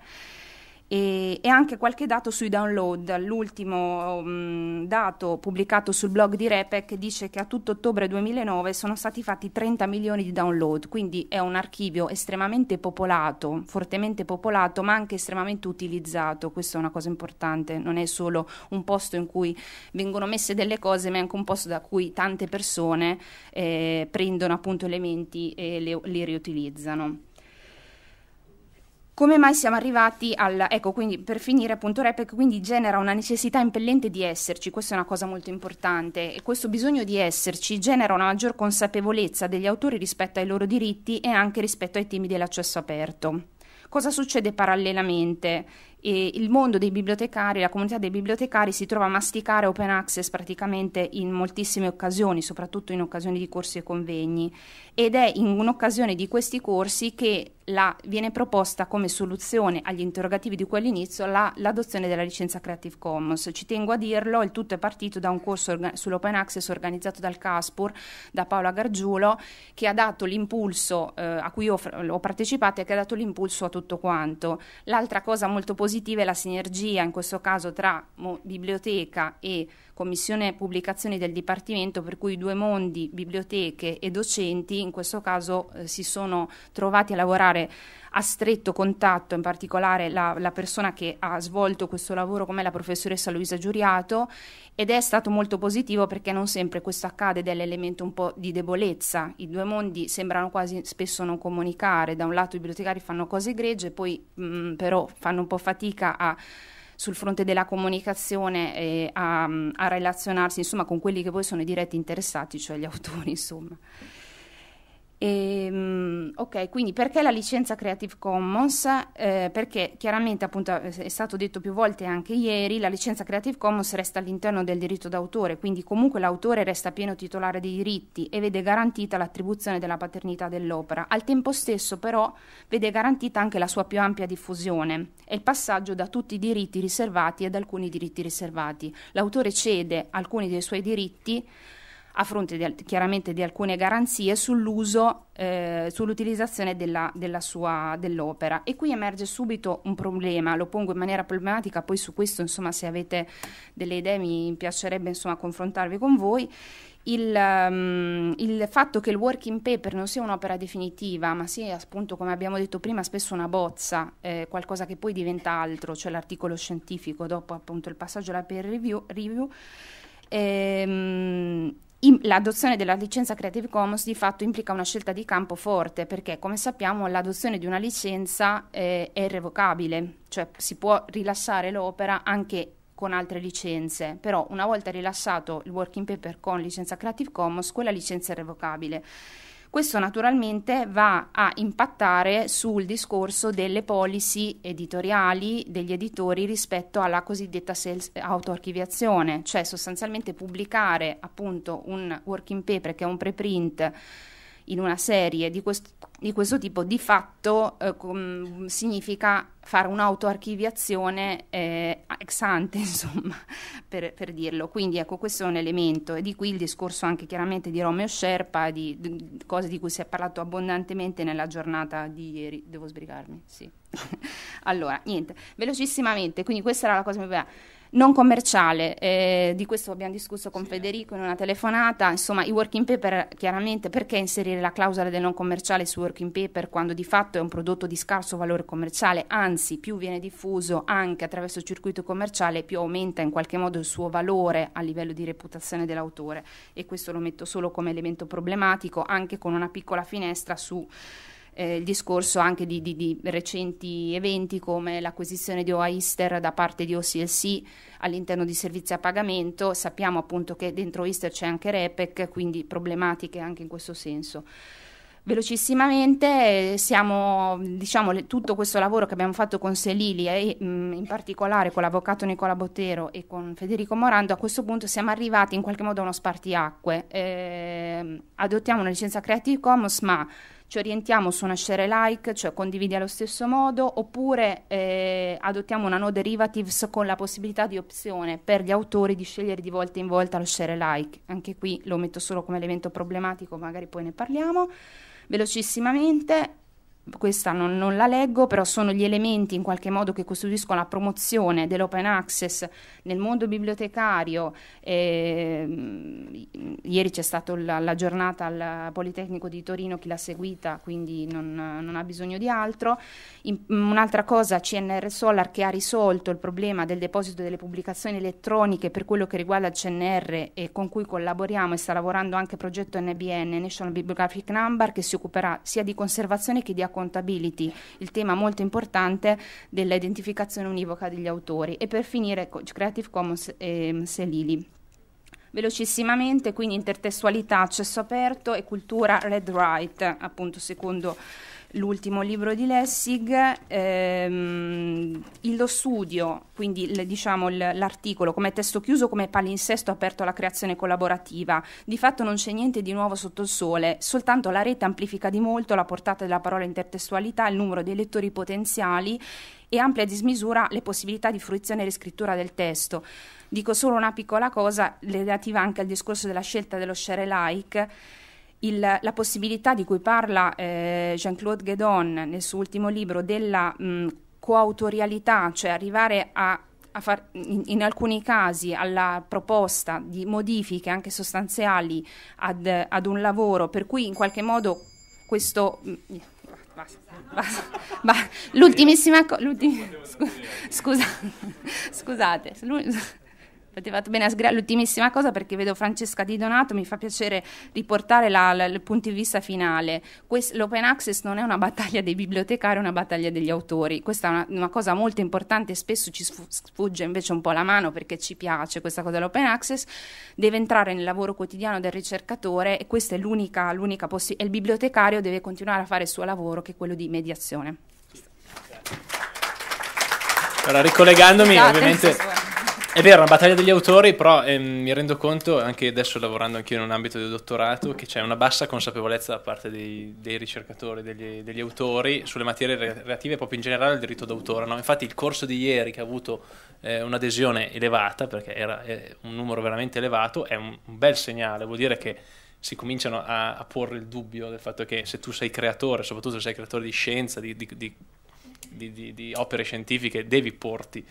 e, e anche qualche dato sui download. L'ultimo um, dato pubblicato sul blog di Repec dice che a tutto ottobre 2009 sono stati fatti 30 milioni di download, quindi è un archivio estremamente popolato, fortemente popolato, ma anche estremamente utilizzato. Questa è una cosa importante, non è solo un posto in cui vengono messe delle cose, ma è anche un posto da cui tante persone eh, prendono appunto elementi e le, li riutilizzano. Come mai siamo arrivati al... Ecco, quindi per finire appunto Repec quindi genera una necessità impellente di esserci, questa è una cosa molto importante e questo bisogno di esserci genera una maggior consapevolezza degli autori rispetto ai loro diritti e anche rispetto ai temi dell'accesso aperto cosa succede parallelamente? e il mondo dei bibliotecari, la comunità dei bibliotecari si trova a masticare open access praticamente in moltissime occasioni, soprattutto in occasioni di corsi e convegni ed è in un'occasione di questi corsi che la, viene proposta come soluzione agli interrogativi di quell'inizio l'adozione della licenza Creative Commons. Ci tengo a dirlo, il tutto è partito da un corso sull'open access organizzato dal Caspur, da Paola Gargiulo, che ha dato l'impulso, eh, a cui ho, ho partecipato e che ha dato l'impulso a tutto quanto. L'altra cosa molto positiva positiva è la sinergia in questo caso tra mo, biblioteca e commissione pubblicazioni del Dipartimento per cui due mondi, biblioteche e docenti, in questo caso eh, si sono trovati a lavorare a stretto contatto, in particolare la, la persona che ha svolto questo lavoro come la professoressa Luisa Giuriato ed è stato molto positivo perché non sempre questo accade dell'elemento un po' di debolezza, i due mondi sembrano quasi spesso non comunicare, da un lato i bibliotecari fanno cose egregie, poi mh, mm, però fanno un po' fatica a sul fronte della comunicazione eh, a, a, relazionarsi insomma, con quelli che poi sono i diretti interessati, cioè gli autori. Insomma. E, ehm, ok, quindi perché la licenza Creative Commons? Eh, perché chiaramente, appunto, eh, è stato detto più volte anche ieri, la licenza Creative Commons resta all'interno del diritto d'autore, quindi comunque l'autore resta pieno titolare dei diritti e vede garantita l'attribuzione della paternità dell'opera. Al tempo stesso, però, vede garantita anche la sua più ampia diffusione e il passaggio da tutti i diritti riservati ad alcuni diritti riservati. L'autore cede alcuni dei suoi diritti a fronte di, chiaramente di alcune garanzie sull'uso, eh, sull'utilizzazione della, della sua, dell'opera. E qui emerge subito un problema, lo pongo in maniera problematica, poi su questo insomma se avete delle idee mi piacerebbe insomma confrontarvi con voi. Il, um, il, fatto che il working paper non sia un'opera definitiva, ma sia appunto, come abbiamo detto prima, spesso una bozza, eh, qualcosa che poi diventa altro, cioè l'articolo scientifico dopo appunto il passaggio alla peer review, review ehm, L'adozione della licenza Creative Commons di fatto implica una scelta di campo forte perché, come sappiamo, l'adozione di una licenza eh, è irrevocabile, cioè si può rilasciare l'opera anche con altre licenze, però una volta rilasciato il working paper con licenza Creative Commons, quella licenza è irrevocabile. Questo naturalmente va a impattare sul discorso delle policy editoriali degli editori rispetto alla cosiddetta autoarchiviazione, cioè sostanzialmente pubblicare appunto un working paper che è un preprint in una serie di, quest- di questo tipo di fatto eh, com- significa fare un'autoarchiviazione eh, ex ante, [laughs] insomma, per, per, dirlo. Quindi ecco, questo è un elemento e di qui il discorso anche chiaramente di Romeo Sherpa, di, di cose di cui si è parlato abbondantemente nella giornata di ieri. Devo sbrigarmi, sì. [laughs] allora, niente, velocissimamente, quindi questa era la cosa che mi piaceva non commerciale, eh, di questo abbiamo discusso con sì. Federico in una telefonata, insomma i working paper chiaramente perché inserire la clausola del non commerciale su working paper quando di fatto è un prodotto di scarso valore commerciale, anzi più viene diffuso anche attraverso il circuito commerciale più aumenta in qualche modo il suo valore a livello di reputazione dell'autore e questo lo metto solo come elemento problematico anche con una piccola finestra su eh, il discorso anche di, di, di, recenti eventi come l'acquisizione di OISTER da parte di OCLC all'interno di servizi a pagamento. Sappiamo appunto che dentro OISTER c'è anche REPEC, quindi problematiche anche in questo senso. Velocissimamente, eh, siamo, diciamo, le, tutto questo lavoro che abbiamo fatto con Selili e mh, mm, in particolare con l'avvocato Nicola Bottero e con Federico Morando, a questo punto siamo arrivati in qualche modo a uno spartiacque. Eh, adottiamo una licenza Creative Commons, ma ci orientiamo su una share like, cioè condividi allo stesso modo, oppure eh, adottiamo una no derivatives con la possibilità di opzione per gli autori di scegliere di volta in volta lo share like. Anche qui lo metto solo come elemento problematico, magari poi ne parliamo. Velocissimamente, questa non, non, la leggo, però sono gli elementi in qualche modo che costituiscono la promozione dell'open access nel mondo bibliotecario. Eh, ieri c'è stata la, la, giornata al Politecnico di Torino, chi l'ha seguita, quindi non, non ha bisogno di altro. Mm, un'altra cosa, CNR Solar che ha risolto il problema del deposito delle pubblicazioni elettroniche per quello che riguarda il CNR e con cui collaboriamo e sta lavorando anche il progetto NBN, National Bibliographic Number, che si occuperà sia di conservazione che di acquisto accountability, il tema molto importante dell'identificazione univoca degli autori e per finire Creative Commons e ehm, Selili. Velocissimamente, quindi intertestualità, accesso aperto e cultura red right, appunto secondo l'ultimo libro di Lessig, ehm, lo studio, quindi l, diciamo, l, l'articolo come testo chiuso, come palinsesto aperto alla creazione collaborativa, di fatto non c'è niente di nuovo sotto il sole, soltanto la rete amplifica di molto la portata della parola intertestualità, il numero dei lettori potenziali e amplia a dismisura le possibilità di fruizione e riscrittura del testo. Dico solo una piccola cosa relativa anche al discorso della scelta dello share alike il, la possibilità di cui parla eh, Jean-Claude Guédon nel suo ultimo libro della mh, coautorialità, cioè arrivare a Far, in, in, alcuni casi alla proposta di modifiche anche sostanziali ad, ad un lavoro, per cui in qualche modo questo... Basta, basta, basta, l'ultimissima cosa... Scu, scusa, scusate. Potevate bene a sgr- l'ultimissima cosa perché vedo Francesca Di Donato, mi fa piacere riportare la, la, il punto di vista finale. Quest- l'open access non è una battaglia dei bibliotecari, è una battaglia degli autori. Questa è una, una cosa molto importante, spesso ci sfugge invece un po' la mano perché ci piace questa cosa dell'open access, deve entrare nel lavoro quotidiano del ricercatore e questa è l'unica, l'unica possibilità, il bibliotecario deve continuare a fare il suo lavoro che è quello di mediazione. Allora, ricollegandomi, esatto, ovviamente è vero, è una battaglia degli autori, però eh, mi rendo conto, anche adesso lavorando anche in un ambito di dottorato, che c'è una bassa consapevolezza da parte dei, dei ricercatori, degli, degli, autori, sulle materie relative proprio in generale al diritto d'autore. No? Infatti il corso di ieri, che ha avuto eh, un'adesione elevata, perché era eh, un numero veramente elevato, è un, un bel segnale, vuol dire che si cominciano a, a, porre il dubbio del fatto che se tu sei creatore, soprattutto se sei creatore di scienza, di, di, di, di opere scientifiche, devi porti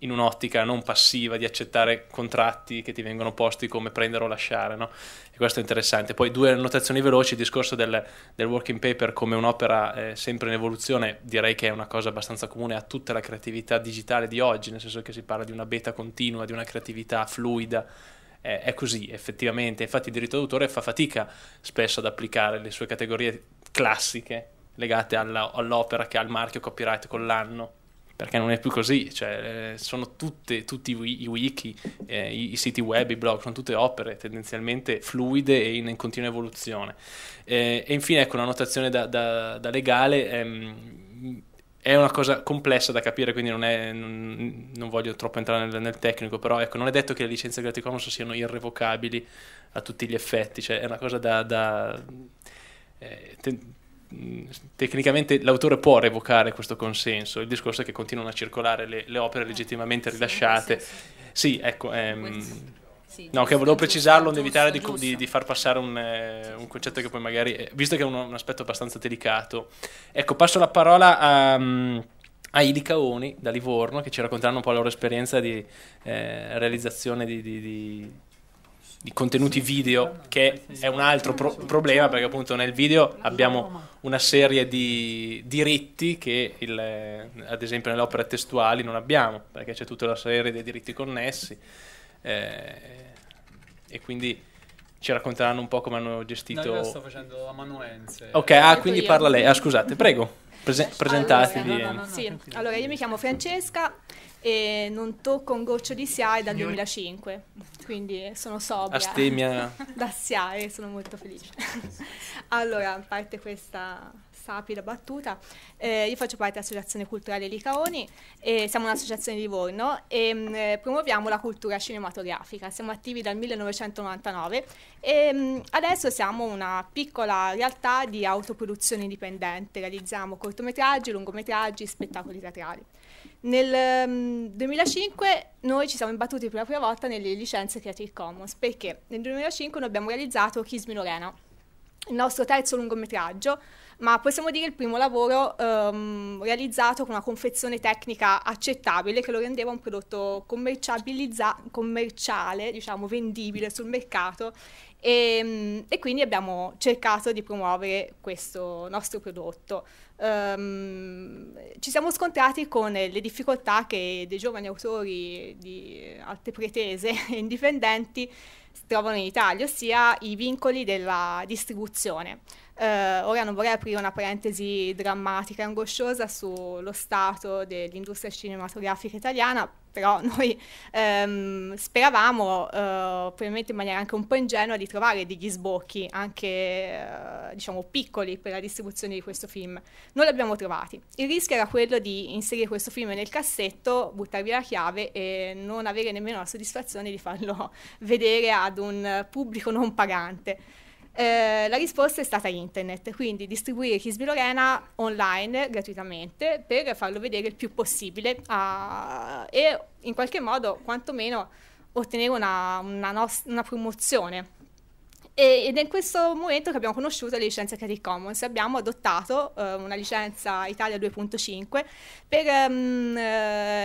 in un'ottica non passiva di accettare contratti che ti vengono posti come prendere o lasciare, no? E questo è interessante. Poi due annotazioni veloci, il discorso del, del working paper come un'opera eh, sempre in evoluzione, direi che è una cosa abbastanza comune a tutta la creatività digitale di oggi, nel senso che si parla di una beta continua, di una creatività fluida, eh, è così effettivamente, infatti il diritto d'autore fa fatica spesso ad applicare le sue categorie classiche legate alla, all'opera che ha il marchio copyright con l'anno perché non è più così, cioè, eh, sono tutte, tutti i wiki, eh, i, i, siti web, i blog, sono tutte opere tendenzialmente fluide e in, in continua evoluzione. Eh, e infine, ecco, una notazione da, da, da legale. Ehm, è una cosa complessa da capire, quindi non, è, non, non voglio troppo entrare nel, nel, tecnico, però ecco, non è detto che le licenze Creative Commons siano irrevocabili a tutti gli effetti, cioè è una cosa da... da eh, te, Mm, tecnicamente l'autore può revocare questo consenso, il discorso è che continuano a circolare le, le opere ah, legittimamente rilasciate. Sì, ecco, ehm, no, che volevo precisarlo ad evitare di, di, di, far passare un, eh, un, concetto che poi magari, eh, visto che è un, un aspetto abbastanza delicato, ecco, passo la parola a... Um, a Ili Caoni da Livorno che ci racconteranno un po' la loro esperienza di eh, realizzazione di, di, di di contenuti video, che è un altro pro- problema perché appunto nel video abbiamo una serie di diritti che il, ad esempio nelle opere testuali non abbiamo, perché c'è tutta la serie dei diritti connessi eh, e quindi ci racconteranno un po' come hanno gestito... No, sto facendo amanuenze. Ok, ah, quindi parla lei. Ah, scusate, prego, prese- presentatevi. Allora, no, no, no, sì. allora, io mi chiamo Francesca e non tocco un goccio di SIAE dal 2005, quindi sono sobria. Astemia. [laughs] Da SIAE, sono molto felice. [laughs] allora, a parte questa sapida battuta, eh, io faccio parte dell'Associazione Culturale Licaoni, eh, siamo un'associazione di Livorno e mh, mm, eh, promuoviamo la cultura cinematografica, siamo attivi dal 1999 e mh, mm, adesso siamo una piccola realtà di autoproduzione indipendente, realizziamo cortometraggi, lungometraggi, spettacoli teatrali. Nel um, ehm, 2005 noi ci siamo imbattuti per la prima volta nelle licenze Creative Commons perché nel 2005 noi abbiamo realizzato Kiss Me Lorena, il nostro terzo lungometraggio, ma possiamo dire il primo lavoro um, realizzato con una confezione tecnica accettabile che lo rendeva un prodotto commerciale, diciamo, vendibile sul mercato e, ehm, e, quindi abbiamo cercato di promuovere questo nostro prodotto. Um, ci siamo scontrati con le difficoltà che dei giovani autori di alte pretese [laughs] e indipendenti si trovano in Italia, ossia i vincoli della distribuzione. Eh, ora non vorrei aprire una parentesi drammatica e angosciosa sullo stato dell'industria cinematografica italiana, però [laughs] noi ehm, speravamo, eh, probabilmente in maniera anche un po' ingenua, di trovare degli sbocchi, anche eh, diciamo piccoli, per la distribuzione di questo film. Non li abbiamo trovati. Il rischio era quello di inserire questo film nel cassetto, buttarvi la chiave e non avere nemmeno la soddisfazione di farlo [laughs] vedere ad un pubblico non pagante. Eh, la risposta è stata internet, quindi distribuire Kisby Lorena online gratuitamente per farlo vedere il più possibile a, ah, e in qualche modo quantomeno ottenere una, una, una promozione ed è in questo momento che abbiamo conosciuto le licenze Creative Commons. Abbiamo adottato eh, una licenza Italia 2.5 per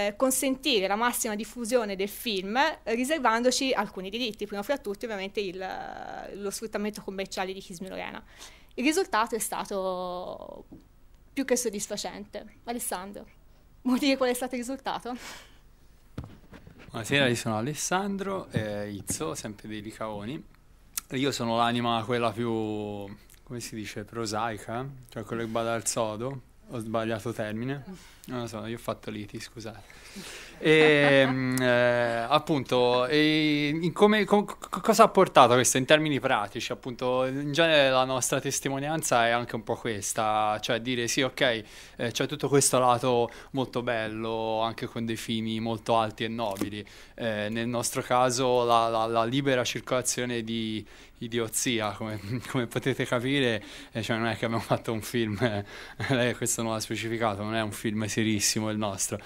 um, consentire la massima diffusione del film, riservandoci alcuni diritti, prima fra tutti ovviamente il, lo sfruttamento commerciale di Kismi Lorena. Il risultato è stato più che soddisfacente. Alessandro, vuoi dire qual è stato il risultato? Buonasera, io sono Alessandro eh, Izzo, sempre dei Ricaoni io sono l'anima quella più, come si dice, prosaica, cioè quella che bada al sodo, ho sbagliato termine. Non lo so, io ho fatto liti, scusate. E, ehm, [laughs] eh, appunto, e come, co- cosa ha portato questo in termini pratici? Appunto, in genere la nostra testimonianza è anche un po' questa, cioè dire sì, ok, eh, c'è tutto questo lato molto bello, anche con dei fini molto alti e nobili. Eh, nel nostro caso la, la, la libera circolazione di idiozia, come, [laughs] come, potete capire, eh, cioè non è che abbiamo fatto un film, lei [laughs] eh, questo non l'ha specificato, non è un film serissimo il nostro.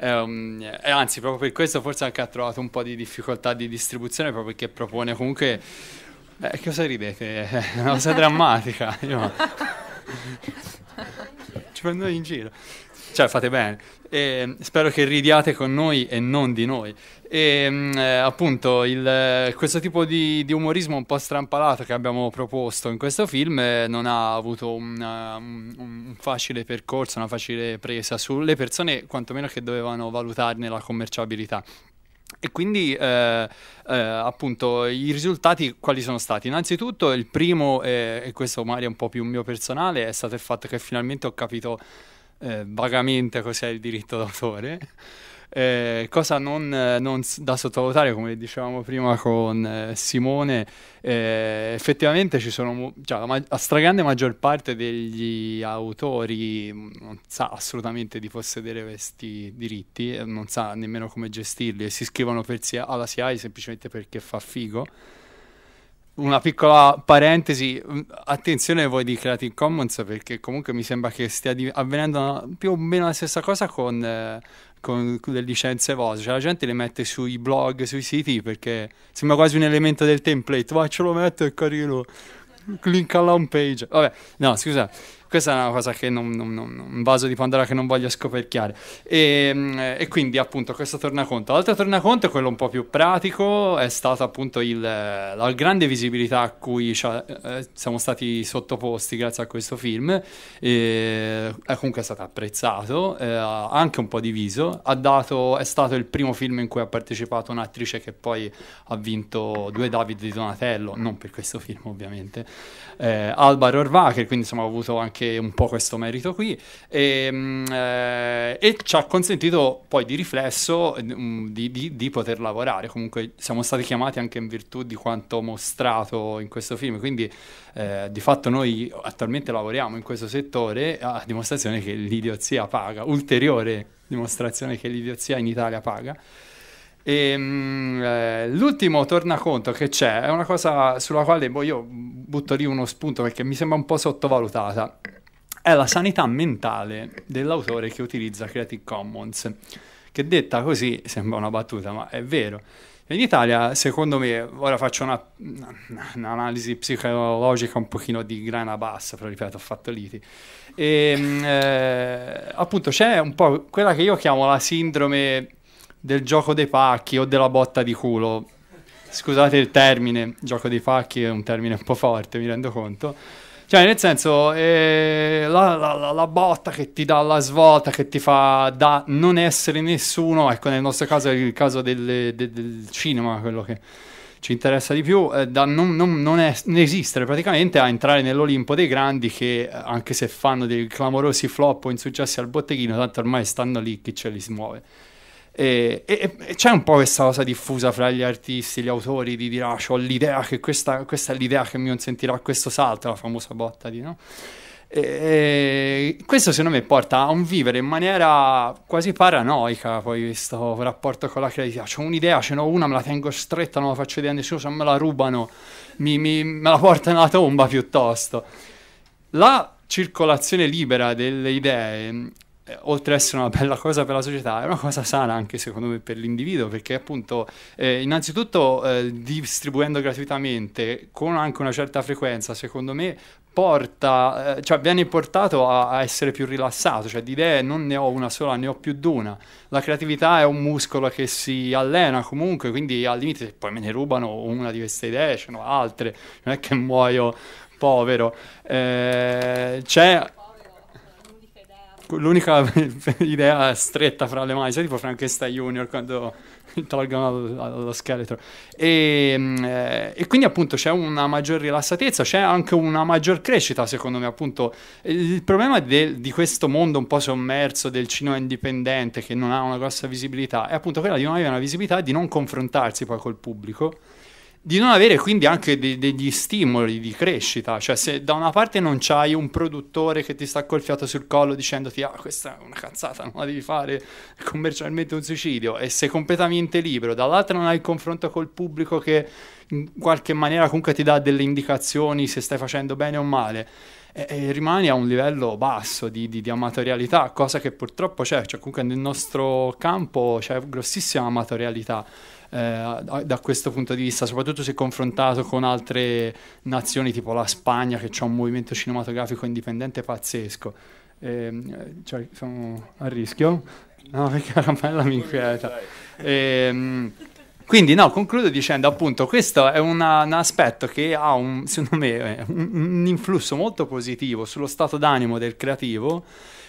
Um, e anzi, proprio per questo forse anche ha trovato un po' di difficoltà di distribuzione, proprio perché propone comunque... Eh, che cosa ridete? È una cosa drammatica. Io... [laughs] Ci prendono in giro cioè fate bene. E spero che ridiate con noi e non di noi. E mm, eh, appunto il, eh, questo tipo di, di, umorismo un po' strampalato che abbiamo proposto in questo film eh, non ha avuto una, um, un, un, facile percorso, una facile presa sulle persone, quantomeno che dovevano valutarne la commerciabilità. E quindi eh, eh, appunto i risultati quali sono stati? Innanzitutto il primo, eh, e questo magari è un po' più mio personale, è stato il fatto che finalmente ho capito eh, vagamente cos'è il diritto d'autore. Eh, cosa non, eh, non, da sottovalutare, come dicevamo prima con eh, Simone, eh, effettivamente ci sono cioè, la, ma- la, stragrande maggior parte degli autori mm, non sa assolutamente di possedere questi diritti, eh, non sa nemmeno come gestirli e si iscrivono per, alla SIAI semplicemente perché fa figo una piccola parentesi, mm, attenzione voi di Creative Commons perché comunque mi sembra che stia div- avvenendo una, più o meno la stessa cosa con, eh, con le licenze voce, cioè la gente le mette sui blog, sui siti perché sembra quasi un elemento del template, ma ce lo metto è carino, clicca la home page, vabbè no scusa. Questa è una cosa che non, non, non, un vaso di Pandora che non voglio scoperchiare. E, ehm, e quindi appunto questo tornaconto. L'altro tornaconto è quello un po' più pratico, è stato appunto il, la grande visibilità a cui eh, siamo stati sottoposti grazie a questo film. E, eh, è comunque stato apprezzato, eh, anche un po' diviso. Dato, è stato il primo film in cui ha partecipato un'attrice che poi ha vinto due David di Donatello, non per questo film ovviamente, eh, Alba Rohrwacher, quindi insomma ha avuto anche anche un po' questo merito qui e, ehm, eh, e ci ha consentito poi di riflesso mm, di, di, di, poter lavorare. Comunque siamo stati chiamati anche in virtù di quanto mostrato in questo film, quindi eh, di fatto noi attualmente lavoriamo in questo settore a dimostrazione che l'idiozia paga, ulteriore dimostrazione che l'idiozia in Italia paga. E, ehm, mh, eh, l'ultimo tornaconto che c'è è una cosa sulla quale boh, io butto lì uno spunto perché mi sembra un po' sottovalutata. È la sanità mentale dell'autore che utilizza Creative Commons, che detta così sembra una battuta, ma è vero. In Italia, secondo me, ora faccio una, un'analisi psicologica un pochino di grana bassa, però ripeto, ho fatto liti. E, ehm, eh, appunto c'è un po' quella che io chiamo la sindrome del gioco dei pacchi o della botta di culo. Scusate il termine, gioco dei pacchi è un termine un po' forte, mi rendo conto. Cioè, nel senso, eh, la, la, la, la, botta che ti dà la svolta, che ti fa da non essere nessuno, ecco, nel nostro caso è il caso del, del, del cinema, quello che ci interessa di più, eh, da non, non, non, es- non, esistere praticamente a entrare nell'Olimpo dei grandi che eh, anche se fanno dei clamorosi flop o insuccessi al botteghino, tanto ormai stanno lì chi ce li si muove. E, e, e, c'è un po' questa cosa diffusa fra gli artisti, gli autori di dire ah, ho l'idea che questa, questa, è l'idea che mi consentirà questo salto, la famosa botta di no. E, questo secondo me porta a un vivere in maniera quasi paranoica poi questo rapporto con la creatività. C'ho un'idea, ce n'ho una, me la tengo stretta, non la faccio vedere a nessuno, se me la rubano mi, mi, me la portano alla tomba piuttosto. La circolazione libera delle idee eh, oltre ad essere una bella cosa per la società, è una cosa sana anche secondo me per l'individuo, perché appunto eh, innanzitutto eh, distribuendo gratuitamente con anche una certa frequenza, secondo me porta, eh, cioè viene portato a, a, essere più rilassato, cioè di idee non ne ho una sola, ne ho più di una. La creatività è un muscolo che si allena comunque, quindi al limite se poi me ne rubano una di queste idee, ce ne ho altre, non è che muoio povero. Eh, c'è l'unica [laughs] idea stretta fra le mani, sei tipo Frankenstein Junior quando [laughs] tolgono allo scheletro. E, eh, e, quindi appunto c'è una maggior rilassatezza, c'è anche una maggior crescita secondo me appunto. Il problema del, di questo mondo un po' sommerso del cinema indipendente che non ha una grossa visibilità è appunto quella di non avere una visibilità e di non confrontarsi poi col pubblico di non avere quindi anche de- degli stimoli di crescita, cioè se da una parte non c'hai un produttore che ti sta col fiato sul collo dicendoti ah questa è una cazzata, non la devi fare, è commercialmente un suicidio e sei completamente libero, dall'altra non hai il confronto col pubblico che in qualche maniera comunque ti dà delle indicazioni se stai facendo bene o male e, rimani a un livello basso di, di, di amatorialità, cosa che purtroppo c'è, cioè comunque nel nostro campo c'è grossissima amatorialità eh, da questo punto di vista, soprattutto se confrontato con altre nazioni tipo la Spagna che ha un movimento cinematografico indipendente pazzesco. Eh, cioè, sono a rischio? No, [laughs] perché la caramella mi inquieta. Eh, quindi no, concludo dicendo appunto questo è una, un aspetto che ha un, secondo me eh, un, un influsso molto positivo sullo stato d'animo del creativo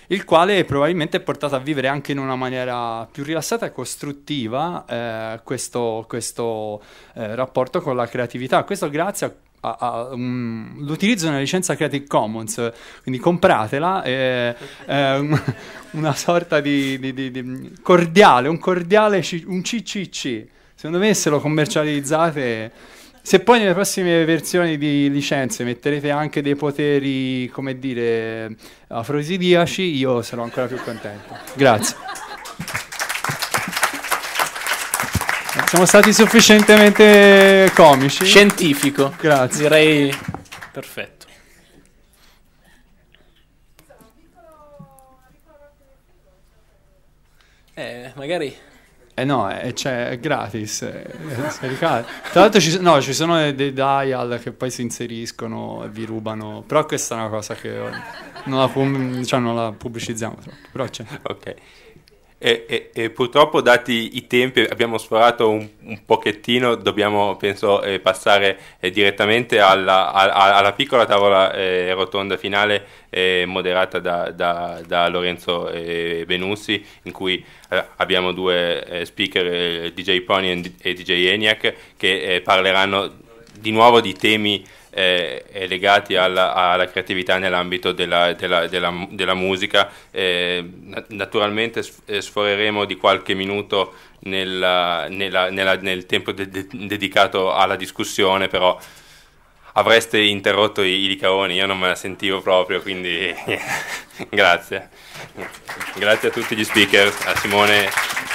il quale probabilmente è portato a vivere anche in una maniera più rilassata e costruttiva eh, questo, questo eh, rapporto con la creatività. Questo grazie a a, a, um, licenza Creative Commons, quindi compratela, è, è eh, [laughs] una sorta di, di, di, di, cordiale, un cordiale, un CCC. Secondo me se lo commercializzate se poi nelle prossime versioni di licenze metterete anche dei poteri, come dire, afrosidiaci, io sarò ancora più contento. Grazie. Siamo stati sufficientemente comici. Scientifico. Grazie. Direi perfetto. Eh, magari eh no, eh, eh, cioè, è gratis. Eh, eh Tra l'altro ci, no, ci sono dei, dei dial che poi si inseriscono e vi rubano. Però questa è una cosa che non la, pub- cioè non la pubblicizziamo troppo. Però c'è. Ok. E, e, e, purtroppo, dati i tempi, abbiamo sforato un, un pochettino, dobbiamo penso eh, passare eh, direttamente alla, alla, alla, piccola tavola eh, rotonda finale eh, moderata da, da, da Lorenzo eh, Benussi, in cui eh, abbiamo due speaker, DJ Pony e DJ ENIAC, che parleranno di nuovo di temi eh, eh, legati alla, alla, creatività nell'ambito della, della, della, della musica. Eh, naturalmente eh, sforeremo di qualche minuto nella, nella, nella, nel tempo de- de- dedicato alla discussione, però avreste interrotto i, i licaoni, io non me la sentivo proprio, quindi [laughs] grazie. Grazie a tutti gli speaker, a Simone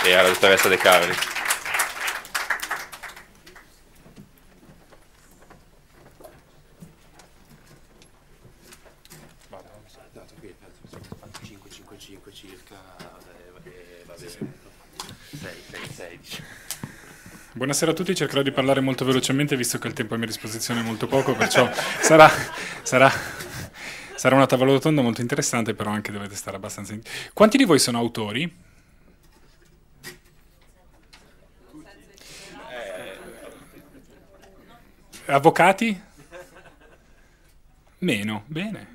e alla dottoressa De Carli. Buonasera a tutti, cercherò di parlare molto velocemente visto che il tempo a mia disposizione è molto poco, perciò sarà, sarà, sarà, una tavola rotonda molto interessante, però anche dovete stare abbastanza... In... Quanti di voi sono autori? Avvocati? Meno, bene,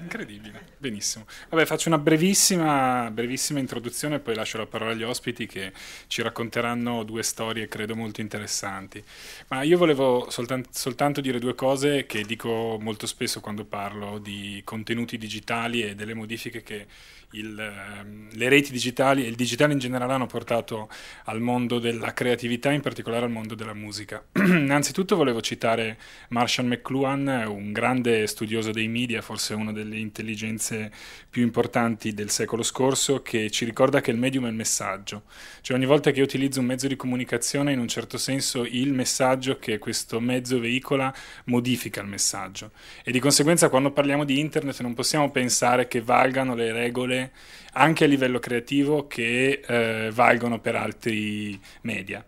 incredibile. Benissimo. Vabbè, faccio una brevissima, brevissima introduzione e poi lascio la parola agli ospiti che ci racconteranno due storie, credo, molto interessanti. Ma io volevo soltan- soltanto dire due cose che dico molto spesso quando parlo di contenuti digitali e delle modifiche che il, ehm, le reti digitali e il digitale in generale hanno portato al mondo della creatività, in particolare al mondo della musica. [clears throat] Innanzitutto volevo citare Marshall McLuhan, un grande studioso dei media, forse una delle intelligenze più importanti del secolo scorso, che ci ricorda che il medium è il messaggio. Cioè ogni volta che io utilizzo un mezzo di comunicazione, in un certo senso il messaggio che questo mezzo veicola modifica il messaggio. E di conseguenza quando parliamo di internet non possiamo pensare che valgano le regole anche a livello creativo che eh, valgono per altri media.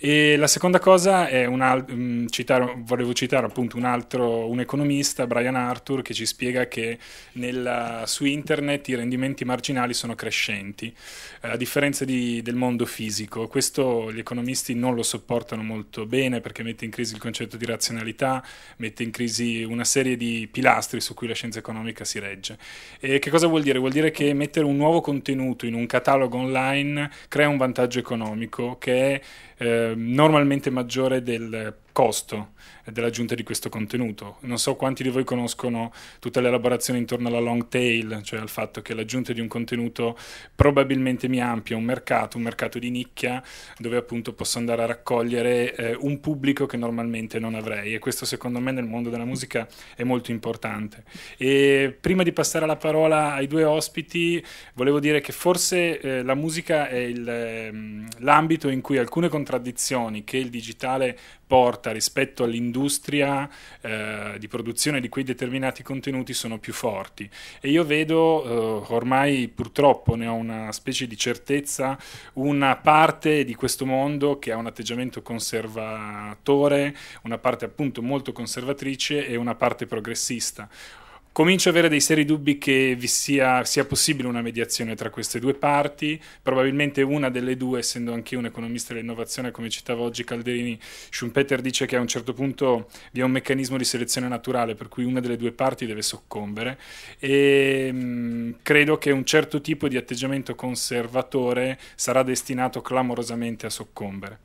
E la seconda cosa è un mm, citare, volevo citare appunto un altro un economista, Brian Arthur, che ci spiega che nella, su internet i rendimenti marginali sono crescenti, eh, a differenza di, del mondo fisico. Questo gli economisti non lo sopportano molto bene perché mette in crisi il concetto di razionalità, mette in crisi una serie di pilastri su cui la scienza economica si regge. E che cosa vuol dire? Vuol dire che mettere un nuovo contenuto in un catalogo online crea un vantaggio economico che è eh, Ehm, normalmente maggiore del costo dell'aggiunta di questo contenuto. Non so quanti di voi conoscono tutta l'elaborazione intorno alla long tail, cioè al fatto che l'aggiunta di un contenuto probabilmente mi ampia un mercato, un mercato di nicchia, dove appunto posso andare a raccogliere eh, un pubblico che normalmente non avrei e questo secondo me nel mondo della musica è molto importante. E prima di passare la parola ai due ospiti, volevo dire che forse eh, la musica è il, ehm, l'ambito in cui alcune contraddizioni che il digitale porta privata rispetto all'industria eh, di produzione di quei determinati contenuti sono più forti e io vedo eh, ormai purtroppo ne ho una specie di certezza una parte di questo mondo che ha un atteggiamento conservatore, una parte appunto molto conservatrice e una parte progressista. Comincio ad avere dei seri dubbi che vi sia, sia, possibile una mediazione tra queste due parti, probabilmente una delle due, essendo anch'io un economista dell'innovazione, come citava oggi Calderini, Schumpeter dice che a un certo punto vi è un meccanismo di selezione naturale per cui una delle due parti deve soccombere e mh, mm, credo che un certo tipo di atteggiamento conservatore sarà destinato clamorosamente a soccombere.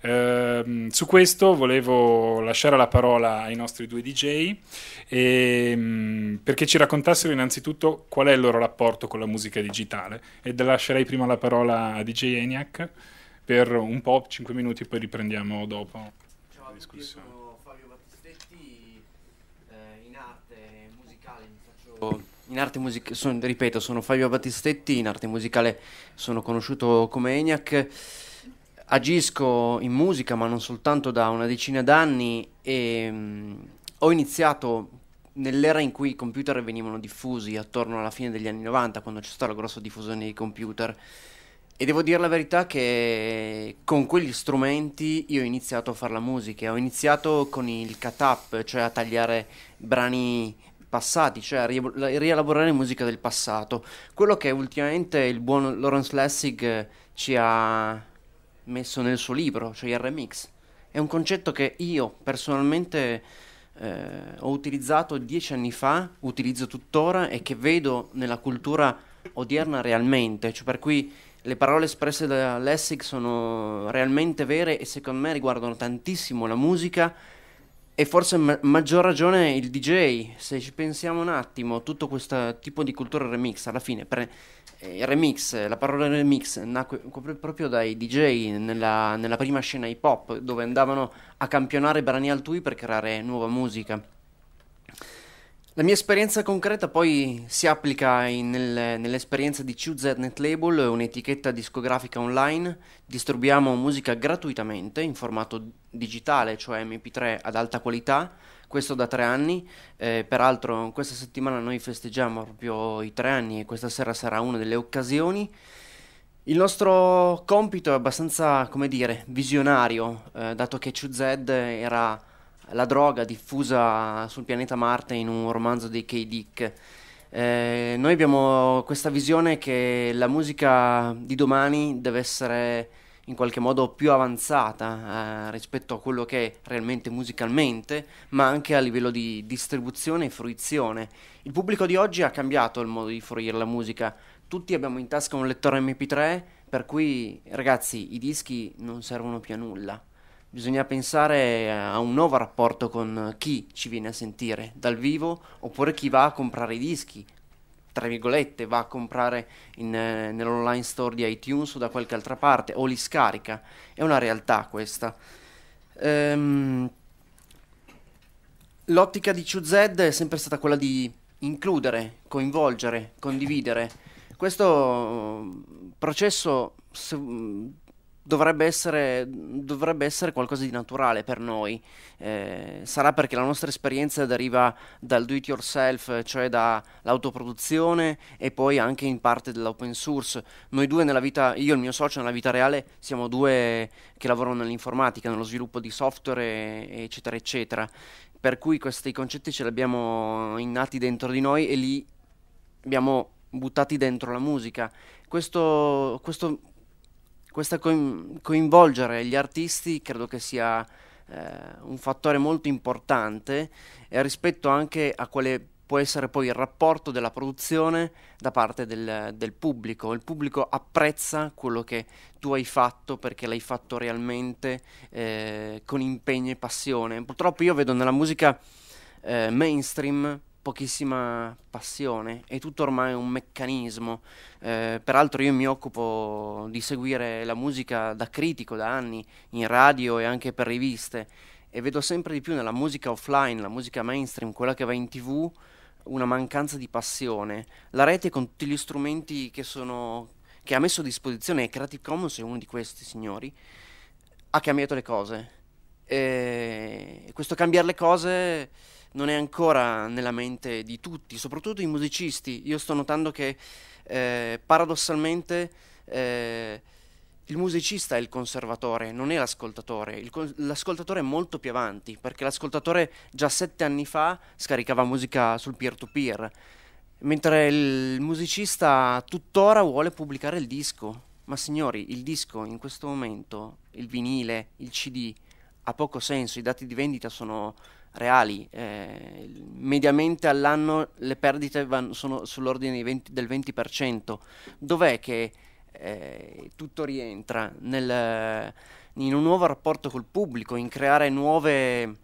Ehm, su questo volevo lasciare la parola ai nostri due DJ e, ehm, perché ci raccontassero innanzitutto qual è il loro rapporto con la musica digitale e lascerei prima la parola a DJ ENIAC per un po', 5 minuti, poi riprendiamo dopo Ciao la discussione. Tutti, sono Fabio Battistetti, eh, in arte musicale mi faccio... In arte musicale, ripeto, sono Fabio Battistetti, in arte musicale sono conosciuto come ENIAC agisco in musica, ma non soltanto da una decina d'anni e mh, mm, ho iniziato nell'era in cui i computer venivano diffusi, attorno alla fine degli anni 90, quando c'è stata la grossa diffusione dei computer. E devo dire la verità che con quegli strumenti io ho iniziato a fare la musica, ho iniziato con il cut-up, cioè a tagliare brani passati, cioè a rielaborare musica del passato. Quello che ultimamente il buon Lawrence Lessig ci ha messo nel suo libro, cioè il remix. È un concetto che io personalmente eh, ho utilizzato dieci anni fa, utilizzo tuttora e che vedo nella cultura odierna realmente, cioè per cui le parole espresse da Lessig sono realmente vere e secondo me riguardano tantissimo la musica e forse ma- maggior ragione il DJ, se ci pensiamo un attimo, tutto questo tipo di cultura remix, alla fine, pre- eh, remix, la parola remix nacque proprio dai DJ nella, nella prima scena hip hop, dove andavano a campionare brani altrui per creare nuova musica. La mia esperienza concreta poi si applica in, nel, nell'esperienza di QZNet Label, eh, un'etichetta discografica online. Distribuiamo musica gratuitamente in formato digitale, cioè MP3 ad alta qualità, questo da tre anni. Eh, peraltro questa settimana noi festeggiamo proprio i tre anni e questa sera sarà una delle occasioni. Il nostro compito è abbastanza, come dire, visionario, eh, dato che QZ era la droga diffusa sul pianeta Marte in un romanzo di K. Dick. Eh, noi abbiamo questa visione che la musica di domani deve essere in qualche modo più avanzata eh, rispetto a quello che è realmente musicalmente, ma anche a livello di distribuzione e fruizione. Il pubblico di oggi ha cambiato il modo di fruire la musica. Tutti abbiamo in tasca un lettore MP3, per cui ragazzi i dischi non servono più a nulla bisogna pensare a un nuovo rapporto con chi ci viene a sentire dal vivo oppure chi va a comprare i dischi, tra virgolette, va a comprare in, eh, nell'online store di iTunes o da qualche altra parte o li scarica. È una realtà questa. Ehm, l'ottica di QZ è sempre stata quella di includere, coinvolgere, condividere. Questo mm, processo se, mm, Dovrebbe essere, dovrebbe essere, qualcosa di naturale per noi. Eh, sarà perché la nostra esperienza deriva dal do it yourself, cioè dall'autoproduzione e poi anche in parte dall'open source. Noi due nella vita, io e il mio socio nella vita reale, siamo due che lavorano nell'informatica, nello sviluppo di software, eccetera, eccetera. Per cui questi concetti ce li abbiamo innati dentro di noi e li abbiamo buttati dentro la musica. Questo, questo questo coinvolgere gli artisti credo che sia eh, un fattore molto importante eh, rispetto anche a quale può essere poi il rapporto della produzione da parte del, del, pubblico. Il pubblico apprezza quello che tu hai fatto perché l'hai fatto realmente eh, con impegno e passione. Purtroppo io vedo nella musica eh, mainstream pochissima passione, è tutto ormai un meccanismo. Eh, peraltro io mi occupo di seguire la musica da critico da anni, in radio e anche per riviste, e vedo sempre di più nella musica offline, la musica mainstream, quella che va in tv, una mancanza di passione. La rete con tutti gli strumenti che, sono, che ha messo a disposizione, e Creative Commons è uno di questi signori, ha cambiato le cose. Eh, e questo cambiare le cose non è ancora nella mente di tutti, soprattutto i musicisti. Io sto notando che eh, paradossalmente eh, il musicista è il conservatore, non è l'ascoltatore. Co- l'ascoltatore è molto più avanti, perché l'ascoltatore già sette anni fa scaricava musica sul peer-to-peer, mentre il musicista tuttora vuole pubblicare il disco. Ma signori, il disco in questo momento, il vinile, il CD, ha poco senso, i dati di vendita sono reali. Eh, mediamente all'anno le perdite van, sono sull'ordine 20, del 20%. Dov'è che eh, tutto rientra? Nel, in un nuovo rapporto col pubblico, in creare nuove,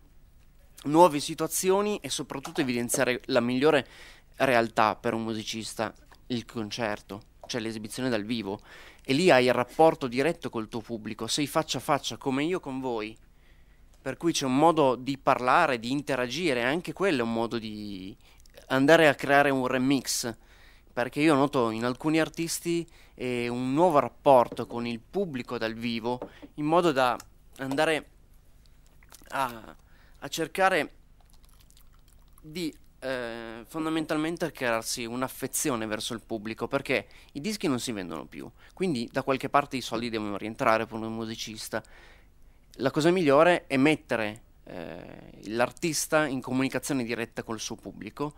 nuove situazioni e soprattutto evidenziare la migliore realtà per un musicista, il concerto cioè l'esibizione dal vivo, e lì hai il rapporto diretto col tuo pubblico, sei faccia a faccia come io con voi, per cui c'è un modo di parlare, di interagire, anche quello è un modo di andare a creare un remix, perché io noto in alcuni artisti eh, un nuovo rapporto con il pubblico dal vivo, in modo da andare a, a cercare di eh, fondamentalmente crearsi un'affezione verso il pubblico, perché i dischi non si vendono più, quindi da qualche parte i soldi devono rientrare per un musicista la cosa migliore è mettere eh, l'artista in comunicazione diretta col suo pubblico,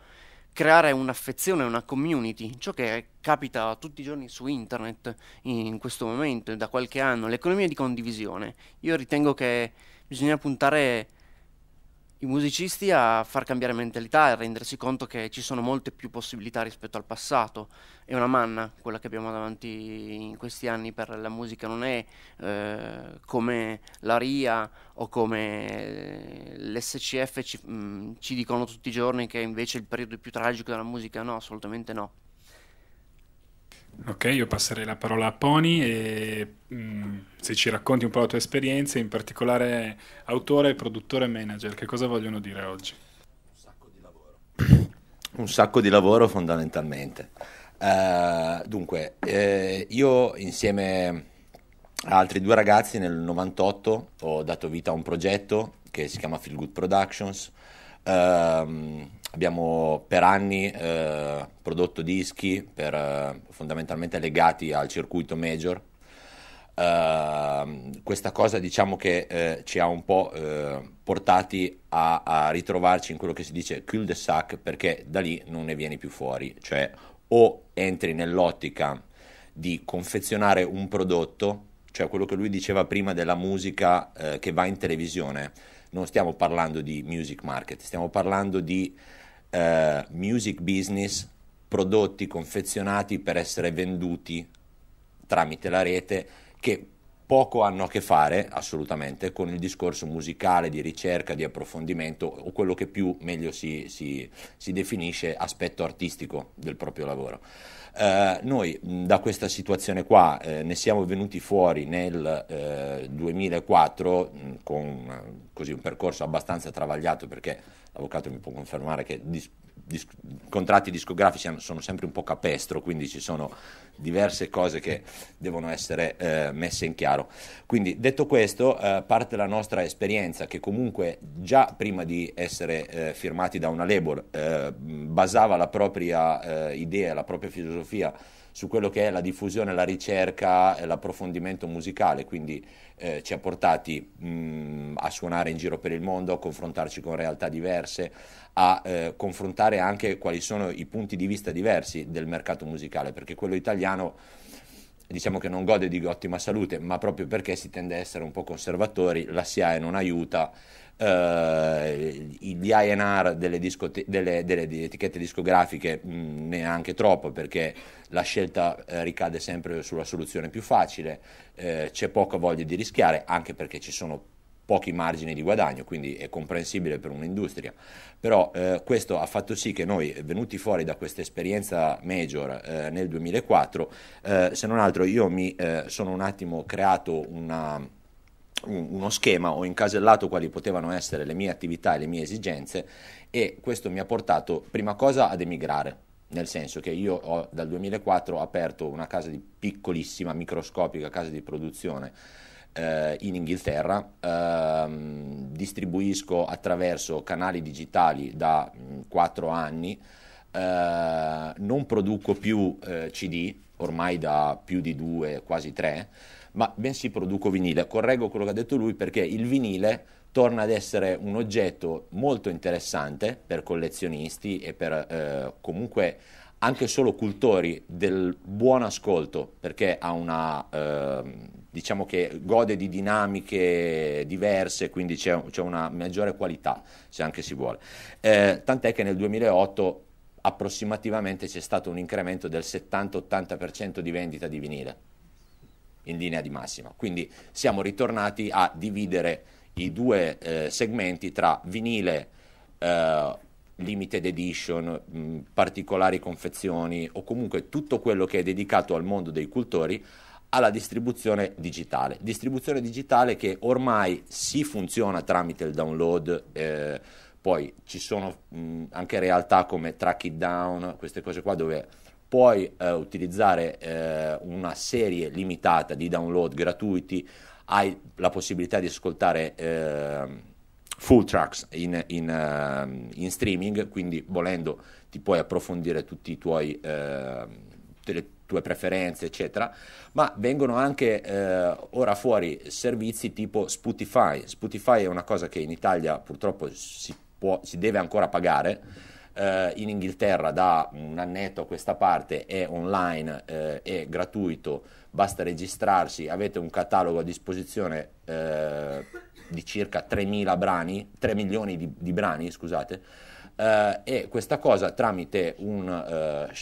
creare un'affezione, una community, ciò che capita tutti i giorni su internet in questo momento, da qualche anno, l'economia di condivisione. Io ritengo che bisogna puntare i musicisti a far cambiare mentalità e a rendersi conto che ci sono molte più possibilità rispetto al passato. È una manna quella che abbiamo davanti in questi anni per la musica, non è eh, come la RIA o come eh, l'SCF ci, mh, mm, ci dicono tutti i giorni che invece il periodo più tragico della musica, no, assolutamente no. Ok, io passerei la parola a Pony e mh, mm, se ci racconti un po' la tua esperienza, in particolare autore, produttore e manager, che cosa vogliono dire oggi? Un sacco di lavoro. un sacco di lavoro fondamentalmente. Uh, dunque, eh, io insieme a altri due ragazzi nel 98 ho dato vita a un progetto che si chiama Feel Good Productions. Uh, Abbiamo per anni eh, prodotto dischi per, eh, fondamentalmente legati al circuito major. Eh, questa cosa diciamo che eh, ci ha un po' eh, portati a, a, ritrovarci in quello che si dice cul de sac perché da lì non ne vieni più fuori, cioè o entri nell'ottica di confezionare un prodotto, cioè quello che lui diceva prima della musica eh, che va in televisione, non stiamo parlando di music market, stiamo parlando di eh, music business, prodotti confezionati per essere venduti tramite la rete che poco hanno a che fare assolutamente con il discorso musicale di ricerca, di approfondimento o quello che più meglio si, si, si definisce aspetto artistico del proprio lavoro. Eh, noi da questa situazione qua eh, ne siamo venuti fuori nel eh, 2004 con eh, così, un percorso abbastanza travagliato perché l'avvocato mi può confermare che dis, dis, contratti discografici sono sempre un po' capestro, quindi ci sono diverse cose che devono essere eh, messe in chiaro. Quindi detto questo, eh, parte la nostra esperienza che comunque già prima di essere eh, firmati da una label eh, basava la propria eh, idea, la propria filosofia su quello che è la diffusione, la ricerca, l'approfondimento musicale, quindi eh, ci ha portati mh, mm, a suonare in giro per il mondo, a confrontarci con realtà diverse, a eh, confrontare anche quali sono i punti di vista diversi del mercato musicale, perché quello italiano diciamo che non gode di ottima salute, ma proprio perché si tende a essere un po' conservatori, la SIAE non aiuta, eh, gli INR delle, discote- delle, delle, etichette discografiche mh, mm, neanche troppo perché la scelta eh, ricade sempre sulla soluzione più facile, eh, c'è poca voglia di rischiare anche perché ci sono pochi margini di guadagno, quindi è comprensibile per un'industria. Però eh, questo ha fatto sì che noi, venuti fuori da questa esperienza major eh, nel 2004, eh, se non altro io mi eh, sono un attimo creato una uno schema, ho incasellato quali potevano essere le mie attività e le mie esigenze e questo mi ha portato prima cosa ad emigrare, nel senso che io ho, dal 2004 ho aperto una casa di piccolissima, microscopica casa di produzione eh, in Inghilterra, eh, distribuisco attraverso canali digitali da 4 mm, anni, eh, non produco più eh, CD ormai da più di due quasi 3 ma bensì produco vinile. Correggo quello che ha detto lui perché il vinile torna ad essere un oggetto molto interessante per collezionisti e per eh, comunque anche solo cultori del buon ascolto, perché ha una, eh, diciamo che gode di dinamiche diverse, quindi c'è, c'è una maggiore qualità, se anche si vuole. Eh, tant'è che nel 2008 approssimativamente c'è stato un incremento del 70-80% di vendita di vinile in linea di massima. Quindi siamo ritornati a dividere i due eh, segmenti tra vinile eh, limited edition, mh, particolari confezioni o comunque tutto quello che è dedicato al mondo dei cultori alla distribuzione digitale. Distribuzione digitale che ormai si funziona tramite il download, eh, poi ci sono mh, anche realtà come Track It Down, queste cose qua dove puoi eh, utilizzare eh, una serie limitata di download gratuiti, hai la possibilità di ascoltare eh, full tracks in, in, eh, in, streaming, quindi volendo ti puoi approfondire tutti i tuoi, eh, tutte le tue preferenze, eccetera, ma vengono anche eh, ora fuori servizi tipo Spotify. Spotify è una cosa che in Italia purtroppo si, può, si deve ancora pagare eh, in Inghilterra da un annetto a questa parte è online, eh, è gratuito, basta registrarsi, avete un catalogo a disposizione eh, di circa 3 brani, 3 milioni di, di brani, scusate, Uh, e questa cosa tramite un uh,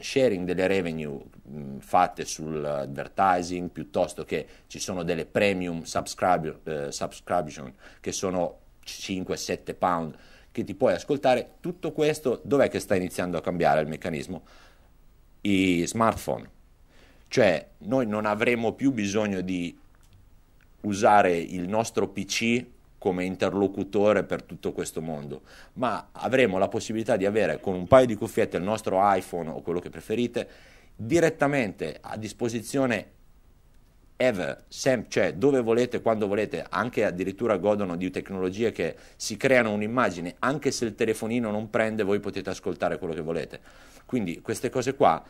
sharing delle revenue mh, mm, fatte sull'advertising piuttosto che ci sono delle premium subscribe, uh, subscription che sono 5-7 pound che ti puoi ascoltare tutto questo, dov'è che sta iniziando a cambiare il meccanismo? I smartphone. Cioè noi non avremo più bisogno di usare il nostro PC come interlocutore per tutto questo mondo, ma avremo la possibilità di avere con un paio di cuffiette il nostro iPhone o quello che preferite direttamente a disposizione ever, sempre, cioè dove volete, quando volete, anche addirittura godono di tecnologie che si creano un'immagine, anche se il telefonino non prende, voi potete ascoltare quello che volete. Quindi queste cose qua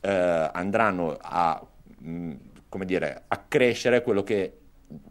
eh, andranno a, mh, mm, come dire, a crescere quello che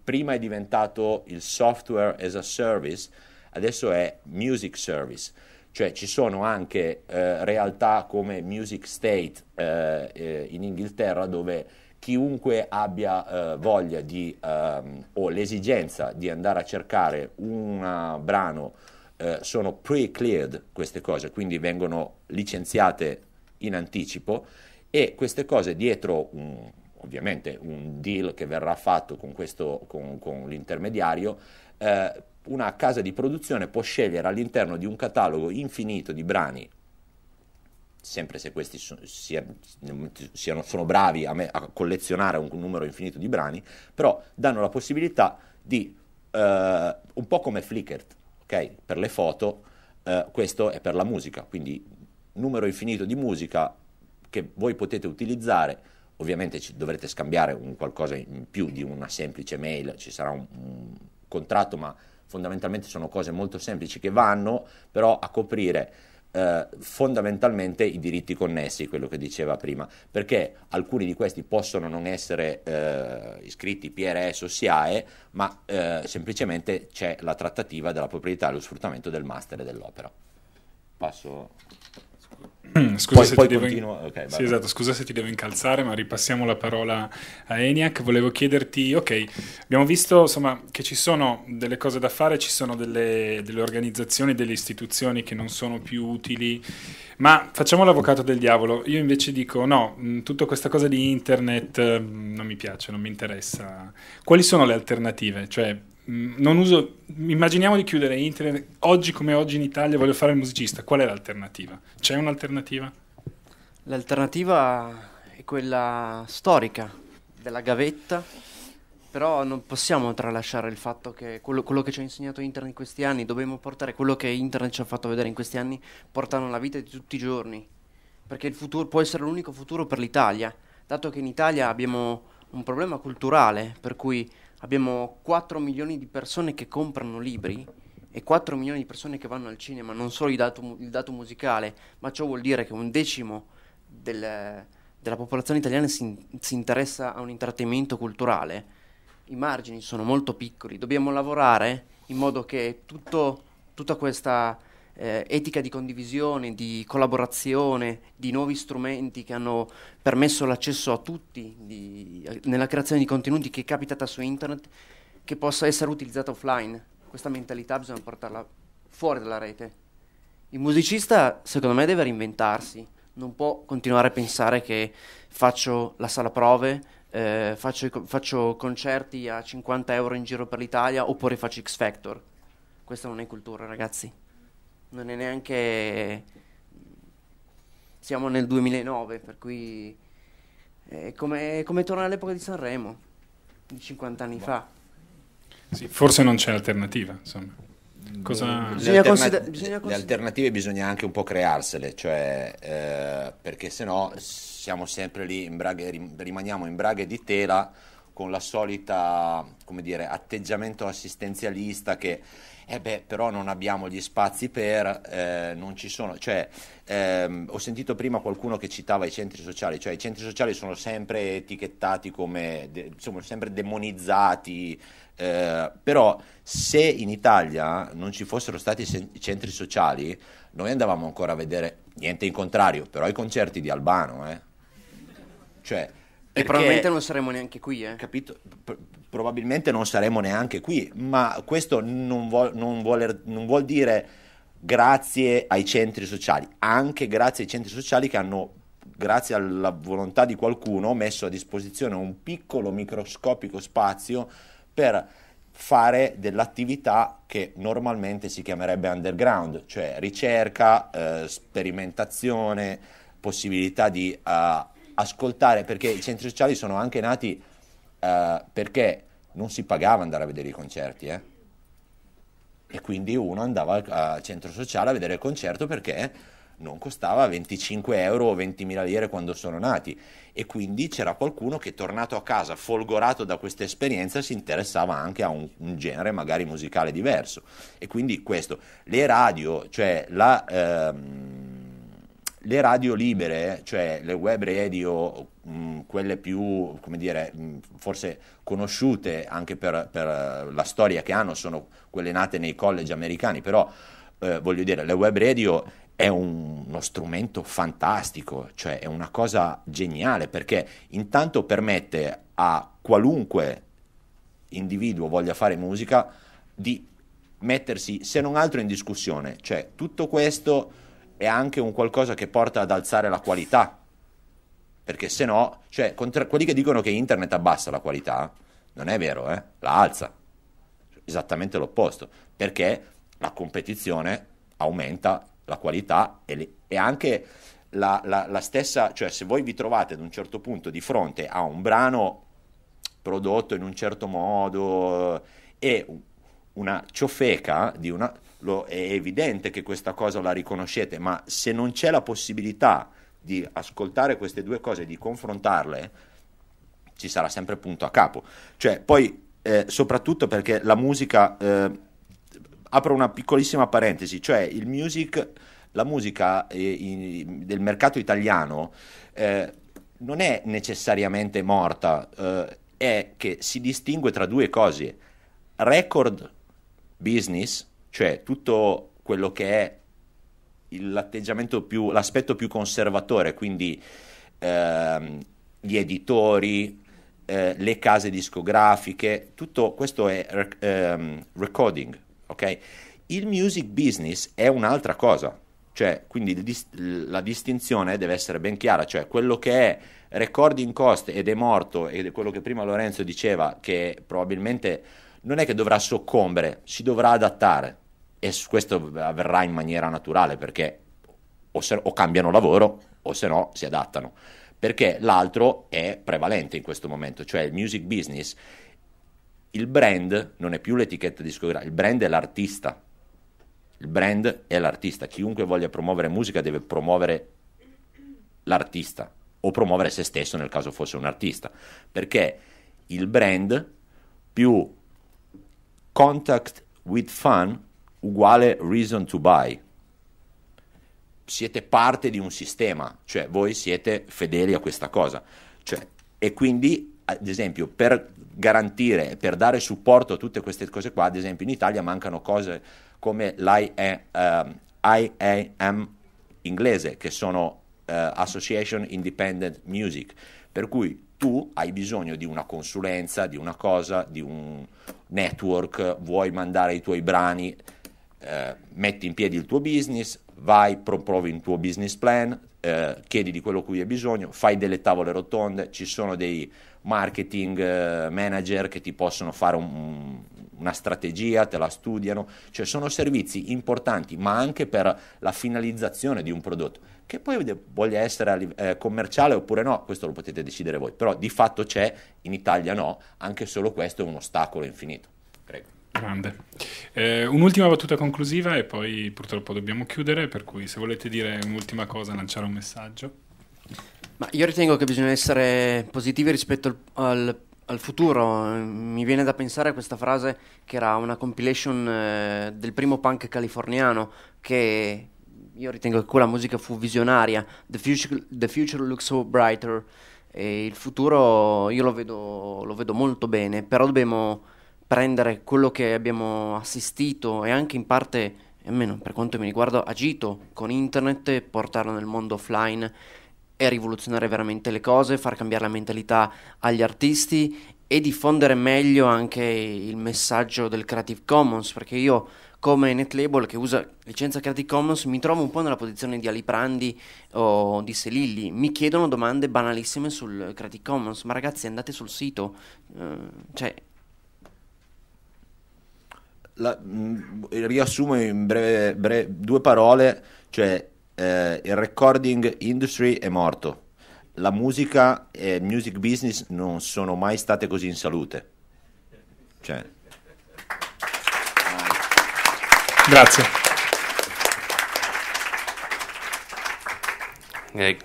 prima è diventato il software as a service, adesso è music service cioè ci sono anche eh, realtà come Music State eh, eh, in Inghilterra dove chiunque abbia eh, voglia di, ehm, o l'esigenza di andare a cercare un eh, brano, eh, sono pre-cleared queste cose, quindi vengono licenziate in anticipo e queste cose dietro un, ovviamente un deal che verrà fatto con, questo, con, con l'intermediario, eh, una casa di produzione può scegliere all'interno di un catalogo infinito di brani sempre se questi sono, sono bravi a, me, a, collezionare un numero infinito di brani, però danno la possibilità di, uh, un po' come Flickr, ok? Per le foto, uh, questo è per la musica, quindi numero infinito di musica che voi potete utilizzare ovviamente ci dovrete scambiare un qualcosa in più di una semplice mail, ci sarà un, un, contratto, ma fondamentalmente sono cose molto semplici che vanno però a coprire eh, fondamentalmente i diritti connessi, quello che diceva prima, perché alcuni di questi possono non essere eh, iscritti PRS o SIAE, ma eh, semplicemente c'è la trattativa della proprietà e lo sfruttamento del master e dell'opera. Passo [clears throat] Scusa, poi, se poi devo... okay, sì, esatto. Scusa, se ti devo incalzare, ma ripassiamo la parola a ENIAC. Volevo chiederti, ok, abbiamo visto insomma, che ci sono delle cose da fare, ci sono delle, delle organizzazioni, delle istituzioni che non sono più utili, ma facciamo l'avvocato del diavolo. Io invece dico, no, mm, tutta questa cosa di internet mm, non mi piace, non mi interessa. Quali sono le alternative? Cioè, Mm, non uso, immaginiamo di chiudere internet, oggi come oggi in Italia voglio fare il musicista, qual è l'alternativa? C'è un'alternativa? L'alternativa è quella storica della gavetta, però non possiamo tralasciare il fatto che quello, quello che ci ha insegnato internet in questi anni, dobbiamo portare quello che internet ci ha fatto vedere in questi anni, portano alla vita di tutti i giorni, perché il futuro può essere l'unico futuro per l'Italia, dato che in Italia abbiamo un problema culturale, per cui abbiamo 4 milioni di persone che comprano libri e 4 milioni di persone che vanno al cinema, non solo il dato, il dato musicale, ma ciò vuol dire che un decimo del, della popolazione italiana si, si interessa a un intrattenimento culturale. I margini sono molto piccoli, dobbiamo lavorare in modo che tutto, tutta questa eh, etica di condivisione, di collaborazione, di nuovi strumenti che hanno permesso l'accesso a tutti di, nella creazione di contenuti che è capitata su internet, che possa essere utilizzata offline. Questa mentalità bisogna portarla fuori dalla rete. Il musicista, secondo me, deve reinventarsi, non può continuare a pensare che faccio la sala prove, eh, faccio, faccio, concerti a 50 euro in giro per l'Italia oppure faccio X Factor. Questa non è cultura, ragazzi non è neanche... Siamo nel 2009, per cui è come, è come tornare all'epoca di Sanremo, di 50 anni boh. fa. Sì, forse non c'è alternativa, insomma. Cosa... Bisogna, consider- bisogna consider- le alternative bisogna anche un po' crearsele, cioè, eh, perché se no siamo sempre lì, in braghe, rimaniamo in braghe di tela con la solita, come dire, atteggiamento assistenzialista che eh beh, però non abbiamo gli spazi per, eh, non ci sono, cioè, ehm, ho sentito prima qualcuno che citava i centri sociali, cioè i centri sociali sono sempre etichettati come, de- insomma, sempre demonizzati, eh, però se in Italia non ci fossero stati i centri sociali, noi andavamo ancora a vedere, niente in contrario, però i concerti di Albano, eh. Cioè, perché, e probabilmente non saremo neanche qui, eh? Capito? P- probabilmente non saremo neanche qui, ma questo non, vo- non, voler- non vuol dire grazie ai centri sociali, anche grazie ai centri sociali che hanno grazie alla volontà di qualcuno, messo a disposizione un piccolo microscopico spazio per fare dell'attività che normalmente si chiamerebbe underground, cioè ricerca, eh, sperimentazione, possibilità di eh, ascoltare, perché i centri sociali sono anche nati eh, perché non si pagava andare a vedere i concerti, eh? e quindi uno andava al, al centro sociale a vedere il concerto perché non costava 25 euro o 20.000 lire quando sono nati e quindi c'era qualcuno che tornato a casa folgorato da questa esperienza si interessava anche a un, un genere magari musicale diverso e quindi questo le radio cioè la ehm, le radio libere, cioè le web radio, mh, mm, quelle più, come dire, mh, mm, forse conosciute anche per, per, eh, la storia che hanno, sono quelle nate nei college americani, però eh, voglio dire, le web radio è un, uno strumento fantastico, cioè è una cosa geniale, perché intanto permette a qualunque individuo voglia fare musica di mettersi, se non altro, in discussione, cioè tutto questo è anche un qualcosa che porta ad alzare la qualità. Perché se no, cioè, contra- quelli che dicono che internet abbassa la qualità, non è vero, eh? la alza. Esattamente l'opposto. Perché la competizione aumenta la qualità e, le- e anche la, la, la stessa, cioè se voi vi trovate ad un certo punto di fronte a un brano prodotto in un certo modo e una ciofeca di una lo, è evidente che questa cosa la riconoscete, ma se non c'è la possibilità di ascoltare queste due cose e di confrontarle, ci sarà sempre punto a capo. Cioè, poi, eh, soprattutto perché la musica, eh, apro una piccolissima parentesi, cioè il music, la musica eh, in, del mercato italiano eh, non è necessariamente morta, eh, è che si distingue tra due cose, record business cioè tutto quello che è l'atteggiamento più, l'aspetto più conservatore, quindi ehm, gli editori, eh, le case discografiche, tutto questo è rec- ehm, recording, ok? Il music business è un'altra cosa, cioè quindi dis- la distinzione deve essere ben chiara, cioè quello che è recording cost ed è morto, ed è quello che prima Lorenzo diceva, che probabilmente non è che dovrà soccombere, si dovrà adattare, e questo avverrà in maniera naturale perché o, se, o cambiano lavoro o se no si adattano perché l'altro è prevalente in questo momento cioè il music business il brand non è più l'etichetta discografica il brand è l'artista il brand è l'artista chiunque voglia promuovere musica deve promuovere l'artista o promuovere se stesso nel caso fosse un artista perché il brand più contact with fun uguale reason to buy. Siete parte di un sistema, cioè voi siete fedeli a questa cosa. Cioè, e quindi, ad esempio, per garantire, per dare supporto a tutte queste cose qua, ad esempio in Italia mancano cose come l'IAM ehm, inglese, che sono uh, Association Independent Music, per cui tu hai bisogno di una consulenza, di una cosa, di un network, vuoi mandare i tuoi brani eh, metti in piedi il tuo business, vai, provi il tuo business plan, eh, chiedi di quello cui hai bisogno, fai delle tavole rotonde, ci sono dei marketing eh, manager che ti possono fare un, una strategia, te la studiano, cioè sono servizi importanti ma anche per la finalizzazione di un prodotto che poi voglia essere eh, commerciale oppure no, questo lo potete decidere voi, però di fatto c'è, in Italia no, anche solo questo è un ostacolo infinito. Grande. Eh, un'ultima battuta conclusiva e poi purtroppo dobbiamo chiudere, per cui se volete dire un'ultima cosa, lanciare un messaggio. Ma io ritengo che bisogna essere positivi rispetto al, al, al futuro. Mi viene da pensare a questa frase che era una compilation eh, del primo punk californiano che io ritengo che quella musica fu visionaria. The future, the future looks so brighter. E il futuro io lo vedo, lo vedo molto bene, però dobbiamo prendere quello che abbiamo assistito e anche in parte, almeno per quanto mi riguarda, agito con internet portarlo nel mondo offline e rivoluzionare veramente le cose, far cambiare la mentalità agli artisti e diffondere meglio anche il messaggio del Creative Commons, perché io come Netlabel che usa licenza Creative Commons mi trovo un po' nella posizione di Ali Prandi o di Selilli, mi chiedono domande banalissime sul Creative Commons, ma ragazzi andate sul sito, eh, cioè la, mm, riassumo in breve, breve, due parole, cioè eh, il recording industry è morto, la musica e il music business non sono mai state così in salute. Cioè. Grazie. Eh,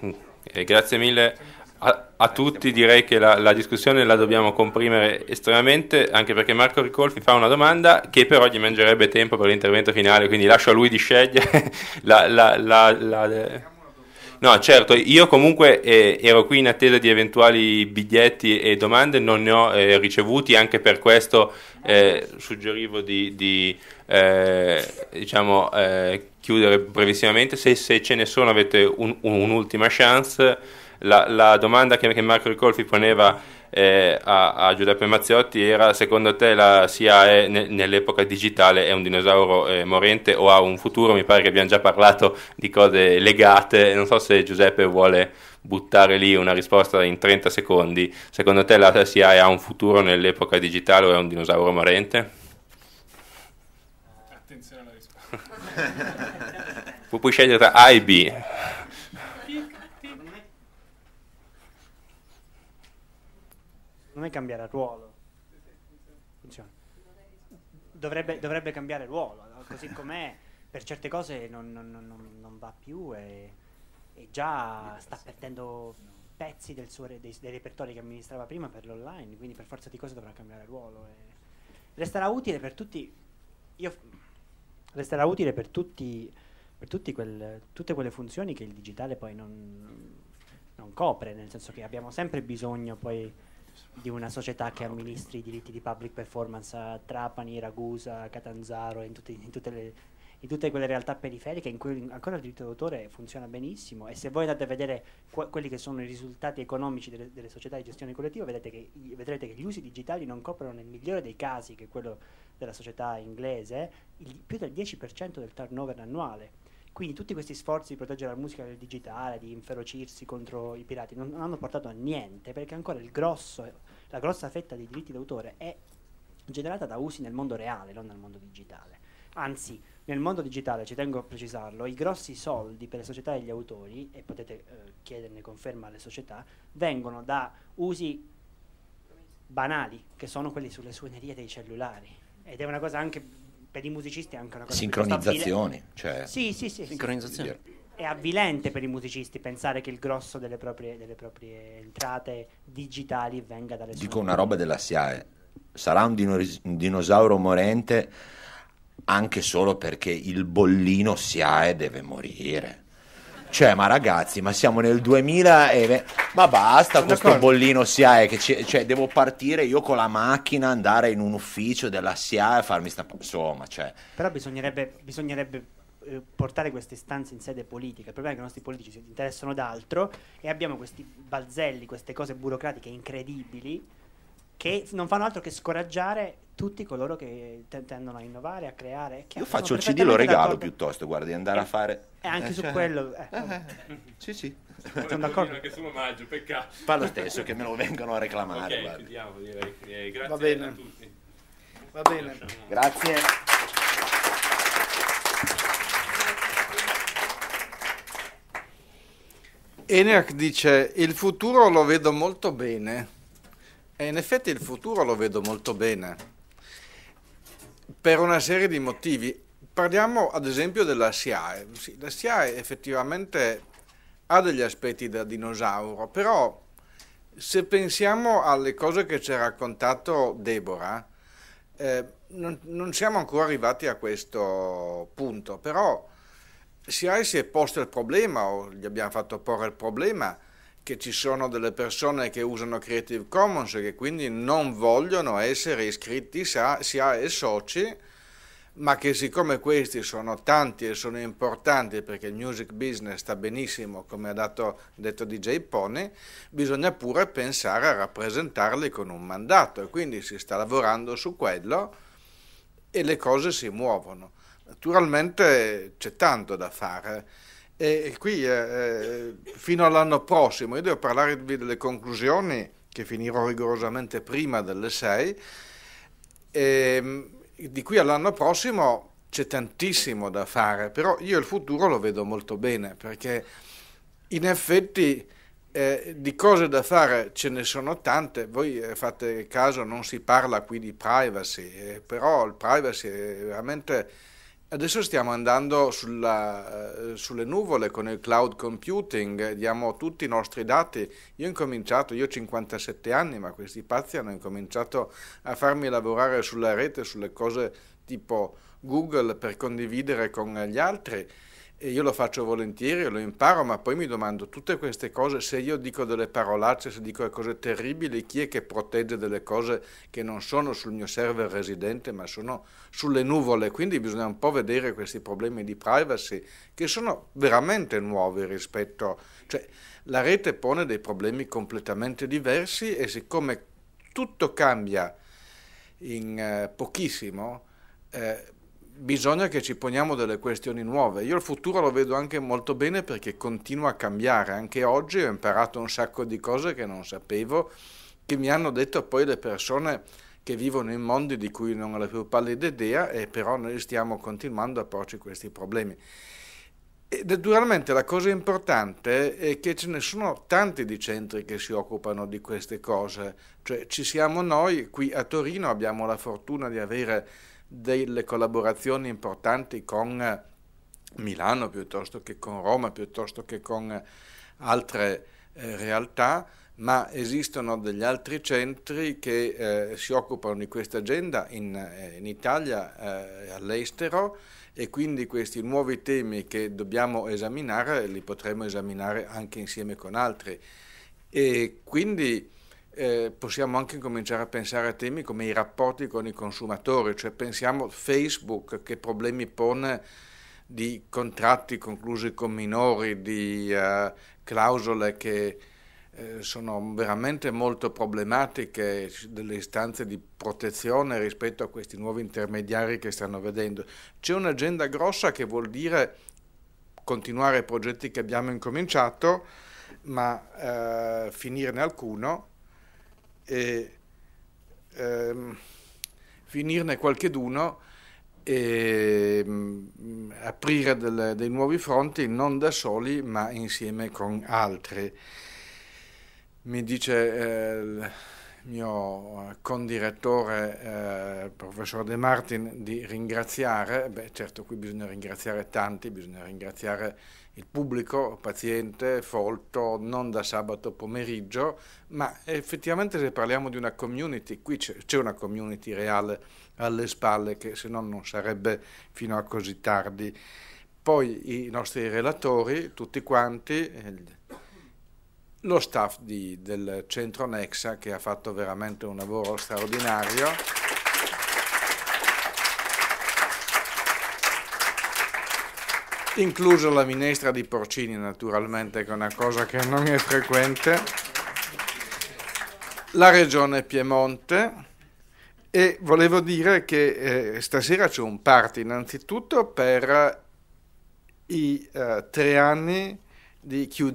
eh, grazie mille a, a tutti direi che la, la, discussione la dobbiamo comprimere estremamente, anche perché Marco Ricolfi fa una domanda che però gli mangerebbe tempo per l'intervento finale, quindi lascio a lui di scegliere [laughs] la, la, No, certo, io comunque eh, ero qui in attesa di eventuali biglietti e domande, non ne ho eh, ricevuti, anche per questo eh, suggerivo di, di eh, diciamo, eh, chiudere brevissimamente, se, se, ce ne sono avete un, un, un'ultima chance la, la domanda che, che, Marco Ricolfi poneva eh, a, a, Giuseppe Mazziotti era secondo te la CIA ne, nell'epoca digitale è un dinosauro eh, morente o ha un futuro? Mi pare che abbiamo già parlato di cose legate, non so se Giuseppe vuole buttare lì una risposta in 30 secondi, secondo te la CIA ha un futuro nell'epoca digitale o è un dinosauro morente? Attenzione alla risposta. [laughs] Pu- puoi scegliere tra A e B. non è cambiare ruolo. Funziona. Dovrebbe, dovrebbe cambiare ruolo, così com'è, per certe cose non, non, non, non va più e, e, già sta perdendo pezzi del suo, dei, dei, repertori che amministrava prima per l'online, quindi per forza di cose dovrà cambiare ruolo. resterà utile per tutti, io, resterà utile per tutti, per tutti quel, tutte quelle funzioni che il digitale poi non, non copre, nel senso che abbiamo sempre bisogno poi di una società che ah, amministri i diritti di public performance a Trapani, Ragusa, Catanzaro, in tutte, in tutte le di tutte quelle realtà periferiche in cui ancora il diritto d'autore funziona benissimo e se voi andate a vedere quelli che sono i risultati economici delle, delle società di gestione collettiva che, vedrete che gli usi digitali non coprono nel migliore dei casi che è quello della società inglese il, più del 10% del turnover annuale quindi tutti questi sforzi di proteggere la musica del digitale, di inferocirsi contro i pirati, non, non hanno portato a niente, perché ancora grosso, la grossa fetta dei diritti d'autore è generata da usi nel mondo reale, non nel mondo digitale. Anzi, nel mondo digitale, ci tengo a precisarlo, i grossi soldi per le società e gli autori, e potete eh, chiederne conferma alle società, vengono da usi banali, che sono quelli sulle suonerie dei cellulari. Ed è una cosa anche per i musicisti è anche una cosa Sincronizzazioni, cioè Sì, sì, sì. Sincronizzazioni. Sì. È avvilente per i musicisti pensare che il grosso delle proprie, delle proprie entrate digitali venga dalle Dico una roba della SIAE. Sarà un, dinos- un dinosauro morente anche solo perché il bollino SIAE deve morire cioè, ma ragazzi, ma siamo nel 2000 e... Ma basta Sono questo d'accordo. bollino SIAE che ci... Cioè, devo partire io con la macchina, andare in un ufficio della SIA e farmi stampare... Insomma, cioè... Però bisognerebbe, bisognerebbe eh, portare queste istanze in sede politica. Il problema è che i nostri politici si interessano d'altro e abbiamo questi balzelli, queste cose burocratiche incredibili che non fanno altro che scoraggiare tutti coloro che tendono a innovare, a creare. Io faccio il CD lo regalo d'accordo. piuttosto, guarda, di andare eh, a fare... E eh, anche eh, su cioè... quello... Eh. eh, eh sì, sì. Sono d'accordo. Anche sull'omaggio, peccato. Fa lo stesso, che me lo vengano a reclamare. Ok, chiudiamo direi. grazie Va bene. a tutti. Va bene. Grazie. Enoch dice, il futuro lo vedo molto bene. E in effetti il futuro lo vedo molto bene, per una serie di motivi. Parliamo ad esempio della SIAE. Sì, la SIAE effettivamente ha degli aspetti da dinosauro, però se pensiamo alle cose che ci ha raccontato Deborah, eh, non, non, siamo ancora arrivati a questo punto, però SIAE si è posto il problema o gli abbiamo fatto porre il problema che ci sono delle persone che usano Creative Commons e che quindi non vogliono essere iscritti sia ai soci, ma che siccome questi sono tanti e sono importanti perché il music business sta benissimo, come ha dato, detto DJ Pony, bisogna pure pensare a rappresentarli con un mandato e quindi si sta lavorando su quello e le cose si muovono. Naturalmente c'è tanto da fare e qui eh, eh, fino all'anno prossimo, io devo parlarvi delle conclusioni che finirò rigorosamente prima delle 6, ehm, di qui all'anno prossimo c'è tantissimo da fare, però io il futuro lo vedo molto bene perché in effetti eh, di cose da fare ce ne sono tante, voi eh, fate caso non si parla qui di privacy, eh, però il privacy è veramente Adesso stiamo andando sulla, eh, sulle nuvole con il cloud computing, eh, diamo tutti i nostri dati. Io ho incominciato, io ho 57 anni, ma questi pazzi hanno incominciato a farmi lavorare sulla rete, sulle cose tipo Google per condividere con gli altri e io lo faccio volentieri, lo imparo, ma poi mi domando tutte queste cose, se io dico delle parolacce, se dico cose terribili, chi è che protegge delle cose che non sono sul mio server residente, ma sono sulle nuvole? Quindi bisogna un po' vedere questi problemi di privacy che sono veramente nuovi rispetto... Cioè, la rete pone dei problemi completamente diversi e siccome tutto cambia in eh, pochissimo, eh, bisogna che ci poniamo delle questioni nuove. Io il futuro lo vedo anche molto bene perché continua a cambiare. Anche oggi ho imparato un sacco di cose che non sapevo, che mi hanno detto poi le persone che vivono in mondi di cui non ho la più pallida idea e però noi stiamo continuando a porci questi problemi. E naturalmente la cosa importante è che ce ne sono tanti di centri che si occupano di queste cose, cioè ci siamo noi, qui a Torino abbiamo la fortuna di avere delle collaborazioni importanti con Milano piuttosto che con Roma, piuttosto che con altre eh, realtà, ma esistono degli altri centri che eh, si occupano di questa agenda in, eh, in Italia eh, e eh, all'estero e quindi questi nuovi temi che dobbiamo esaminare li potremo esaminare anche insieme con altri. E quindi eh, possiamo anche cominciare a pensare a temi come i rapporti con i consumatori, cioè pensiamo Facebook che problemi pone di contratti conclusi con minori, di uh, clausole che eh, sono veramente molto problematiche, delle istanze di protezione rispetto a questi nuovi intermediari che stanno vedendo. C'è un'agenda grossa che vuol dire continuare i progetti che abbiamo incominciato, ma eh, finirne alcuno e ehm, finirne qualcheduno e mh, mm, aprire del, dei nuovi fronti non da soli ma insieme con altri. Mi dice eh, mio eh, condirettore, eh, professor De Martin, di ringraziare. Beh, certo, qui bisogna ringraziare tanti, bisogna ringraziare il pubblico paziente, folto, non da sabato pomeriggio, ma effettivamente se parliamo di una community, qui c'è una community reale alle spalle che se no non sarebbe fino a così tardi. Poi i nostri relatori, tutti quanti, eh, lo staff di, del centro Nexa che ha fatto veramente un lavoro straordinario. Incluso la minestra di porcini naturalmente, che è una cosa che non è frequente, la regione Piemonte e volevo dire che eh, stasera c'è un party innanzitutto per i eh, tre anni di q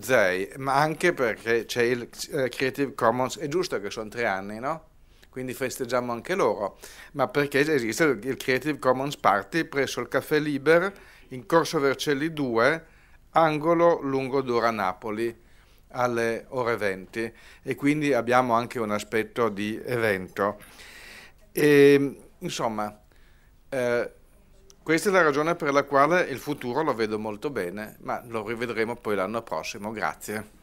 ma anche perché c'è il eh, Creative Commons, è giusto che sono tre anni, no? Quindi festeggiamo anche loro, ma perché esiste il Creative Commons Party presso il Caffè Liber in Corso Vercelli 2, angolo lungo Dura Napoli alle ore 20 e quindi abbiamo anche un aspetto di evento. E, insomma, eh, questa è la ragione per la quale il futuro lo vedo molto bene, ma lo rivedremo poi l'anno prossimo. Grazie.